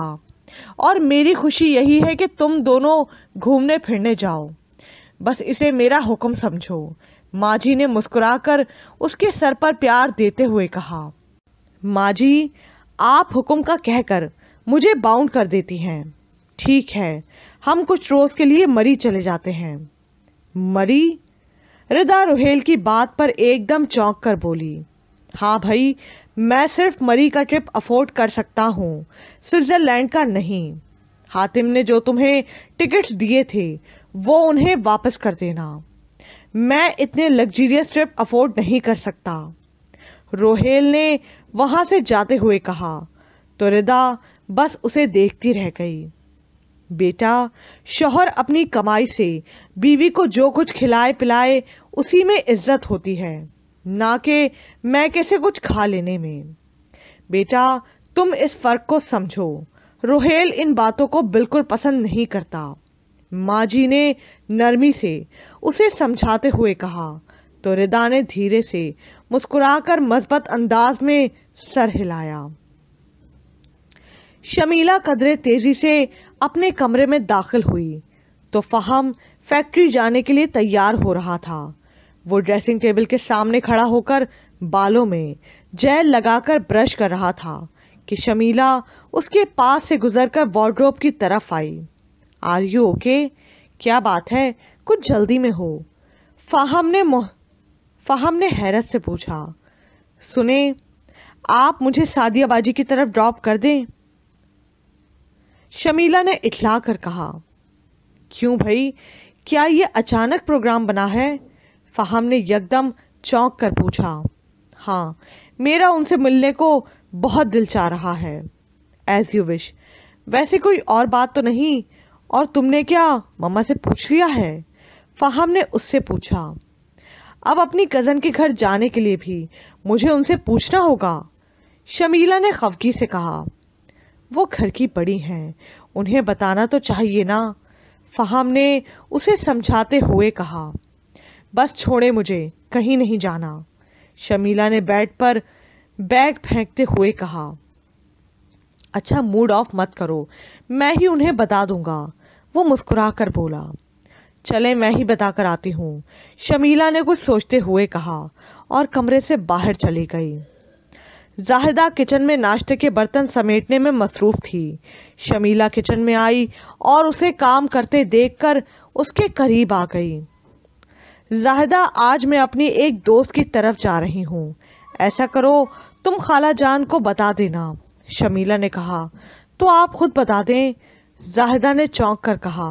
और मेरी खुशी यही है कि तुम दोनों घूमने फिरने जाओ बस इसे मेरा हुक्म समझो माँ ने मुस्कुराकर उसके सर पर प्यार देते हुए कहा माँ जी आप हुक्म का कहकर मुझे बाउंड कर देती हैं ठीक है हम कुछ रोज़ के लिए मरी चले जाते हैं मरी रिदा रुहेल की बात पर एकदम चौंक कर बोली हाँ भाई मैं सिर्फ मरी का ट्रिप अफोर्ड कर सकता हूँ स्विट्ज़रलैंड का नहीं हातिम ने जो तुम्हें टिकट्स दिए थे वो उन्हें वापस कर देना मैं इतने लग्जरियस ट्रिप अफोर्ड नहीं कर सकता रोहेल ने वहाँ से जाते हुए कहा तो रिदा बस उसे देखती रह गई बेटा शोहर अपनी कमाई से बीवी को जो कुछ खिलाए पिलाए उसी में इज्जत होती है ना कि मैं कैसे कुछ खा लेने में बेटा तुम इस फ़र्क को समझो रोहेल इन बातों को बिल्कुल पसंद नहीं करता माँ जी ने नरमी से उसे समझाते हुए कहा तो रिदा ने धीरे से मुस्कुराकर मजबत अंदाज में सर हिलाया शमीला कदरे तेज़ी से अपने कमरे में दाखिल हुई तो फ़हम फैक्ट्री जाने के लिए तैयार हो रहा था वो ड्रेसिंग टेबल के सामने खड़ा होकर बालों में जेल लगाकर ब्रश कर रहा था कि शमीला उसके पास से गुजरकर कर की तरफ आई आर यू ओके क्या बात है कुछ जल्दी में हो फाहम ने फाहम ने हैरत से पूछा सुने आप मुझे सादियाबाजी की तरफ ड्रॉप कर दें शमीला ने इठला कर कहा क्यों भाई क्या ये अचानक प्रोग्राम बना है फ़ाहम ने यकदम चौंक कर पूछा हाँ मेरा उनसे मिलने को बहुत दिल चाह रहा है एज़ यू विश वैसे कोई और बात तो नहीं और तुमने क्या मम्मा से पूछ लिया है फ़ाहम ने उससे पूछा अब अपनी कज़न के घर जाने के लिए भी मुझे उनसे पूछना होगा शमीला ने खफगी से कहा वो घर की बड़ी हैं उन्हें बताना तो चाहिए ना फ़ाहम ने उसे समझाते हुए कहा बस छोड़े मुझे कहीं नहीं जाना शमीला ने बेड पर बैग फेंकते हुए कहा अच्छा मूड ऑफ मत करो मैं ही उन्हें बता दूंगा वो मुस्कुरा कर बोला चले मैं ही बताकर आती हूँ शमीला ने कुछ सोचते हुए कहा और कमरे से बाहर चली गई जाहिदा किचन में नाश्ते के बर्तन समेटने में मसरूफ़ थी शमीला किचन में आई और उसे काम करते देखकर उसके करीब आ गई जाहिदा आज मैं अपनी एक दोस्त की तरफ जा रही हूँ ऐसा करो तुम खाला जान को बता देना शमीला ने कहा तो आप खुद बता दें जाहिदा ने चौंक कर कहा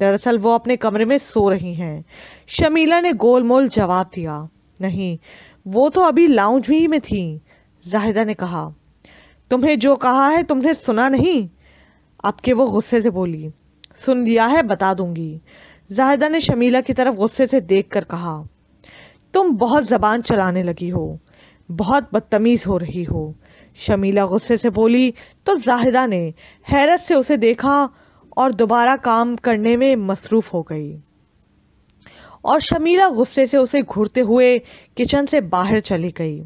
दरअसल वो अपने कमरे में सो रही हैं शमीला ने गोलमोल जवाब दिया नहीं वो तो अभी लाउंज भी ही में थी जाहिदा ने कहा तुम्हें जो कहा है तुमने सुना नहीं अब के वो गुस्से से बोली सुन लिया है बता दूंगी जाहिदा ने शमीला की तरफ गुस्से से देख कर कहा तुम बहुत ज़बान चलाने लगी हो बहुत बदतमीज़ हो रही हो शमीला गुस्से से बोली तो जाहिदा ने हैरत से उसे देखा और दोबारा काम करने में मसरूफ़ हो गई और शमीला गुस्से से उसे घूरते हुए किचन से बाहर चली गई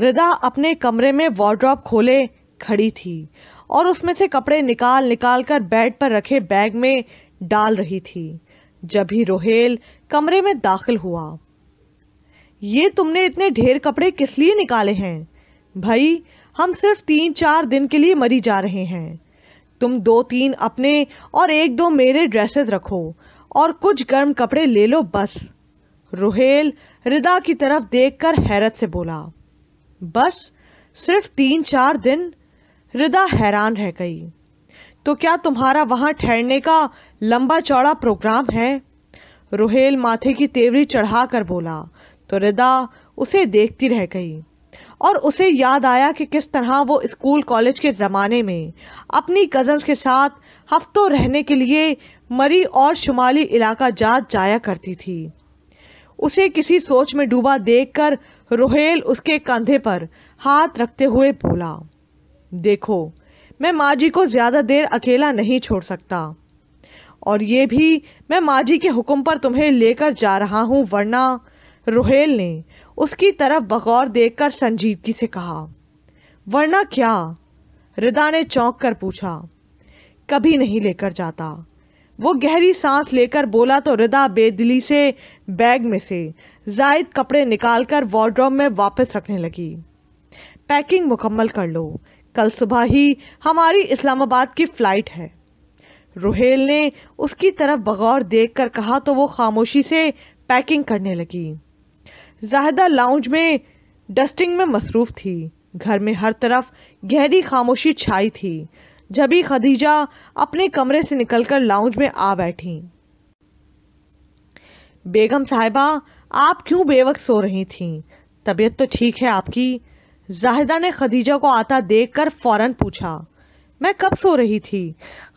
रिदा अपने कमरे में वार्ड्रॉप खोले खड़ी थी और उसमें से कपड़े निकाल निकाल कर बेड पर रखे बैग में डाल रही थी जब ही रोहेल कमरे में दाखिल हुआ ये तुमने इतने ढेर कपड़े किस लिए निकाले हैं भाई हम सिर्फ तीन चार दिन के लिए मरी जा रहे हैं तुम दो तीन अपने और एक दो मेरे ड्रेसेस रखो और कुछ गर्म कपड़े ले लो बस रोहेल रिदा की तरफ देखकर हैरत से बोला बस सिर्फ तीन चार दिन रिदा हैरान रह गई तो क्या तुम्हारा वहाँ ठहरने का लंबा चौड़ा प्रोग्राम है रोहेल माथे की तेवरी चढ़ा कर बोला तो रिदा उसे देखती रह गई और उसे याद आया कि किस तरह वो स्कूल कॉलेज के ज़माने में अपनी कज़न्स के साथ हफ्तों रहने के लिए मरी और शुमाली इलाका जात जाया करती थी उसे किसी सोच में डूबा देखकर रोहेल उसके कंधे पर हाथ रखते हुए बोला देखो मैं माँ जी को ज़्यादा देर अकेला नहीं छोड़ सकता और ये भी मैं माँ जी के हुक्म पर तुम्हें लेकर जा रहा हूँ वरना रोहेल ने उसकी तरफ बगौर देखकर संजीदगी से कहा वरना क्या रिदा ने चौंक कर पूछा कभी नहीं लेकर जाता वो गहरी सांस लेकर बोला तो रिदा बेदिली से बैग में से जायद कपड़े निकालकर वार्ड्रोब में वापस रखने लगी पैकिंग मुकम्मल कर लो कल सुबह ही हमारी इस्लामाबाद की फ़्लाइट है रोहेल ने उसकी तरफ बगौर देख कर कहा तो वो खामोशी से पैकिंग करने लगी जाहदा लाउंज में डस्टिंग में मसरूफ़ थी घर में हर तरफ गहरी खामोशी छाई थी जब ही खदीजा अपने कमरे से निकलकर लाउंज में आ बैठी बेगम साहिबा आप क्यों बेवक सो रही थीं तबीयत तो ठीक है आपकी जाहिदा ने खदीजा को आता देखकर फौरन पूछा मैं कब सो रही थी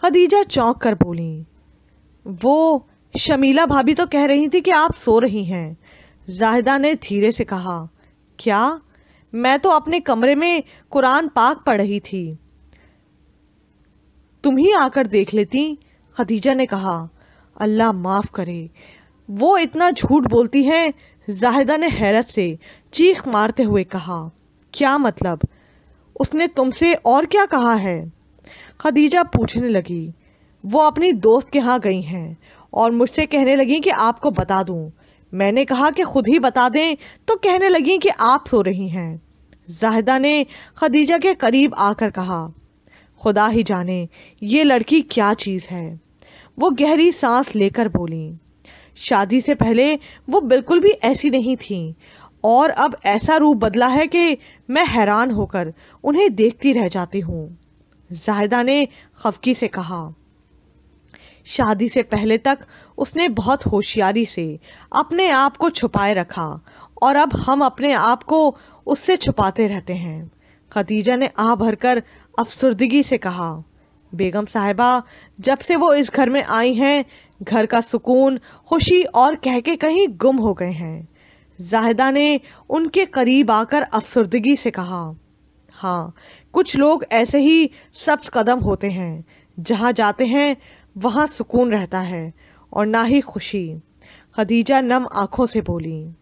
खदीजा चौंक कर बोली वो शमीला भाभी तो कह रही थी कि आप सो रही हैं जाहिदा ने धीरे से कहा क्या मैं तो अपने कमरे में कुरान पाक पढ़ रही थी तुम ही आकर देख लेती खदीजा ने कहा अल्लाह माफ़ करे वो इतना झूठ बोलती हैं जाहिदा ने हैरत से चीख मारते हुए कहा क्या मतलब उसने तुमसे और क्या कहा है खदीजा पूछने लगी वो अपनी दोस्त के यहाँ गई हैं और मुझसे कहने लगी कि आपको बता दूँ मैंने कहा कि खुद ही बता दें तो कहने लगी कि आप सो रही हैं जाहिदा ने खदीजा के करीब आकर कहा खुदा ही जाने ये लड़की क्या चीज़ है वो गहरी सांस लेकर बोली शादी से पहले वो बिल्कुल भी ऐसी नहीं थी और अब ऐसा रूप बदला है कि मैं हैरान होकर उन्हें देखती रह जाती हूँ जाहिदा ने खफकी से कहा शादी से पहले तक उसने बहुत होशियारी से अपने आप को छुपाए रखा और अब हम अपने आप को उससे छुपाते रहते हैं खदीजा ने आ भरकर अफसरदगी से कहा बेगम साहिबा जब से वो इस घर में आई हैं घर का सुकून खुशी और कह के कहीं गुम हो गए हैं जाहिदा ने उनके करीब आकर अफसरदगी से कहा हाँ कुछ लोग ऐसे ही सब्ज कदम होते हैं जहाँ जाते हैं वहाँ सुकून रहता है और ना ही खुशी खदीजा नम आँखों से बोली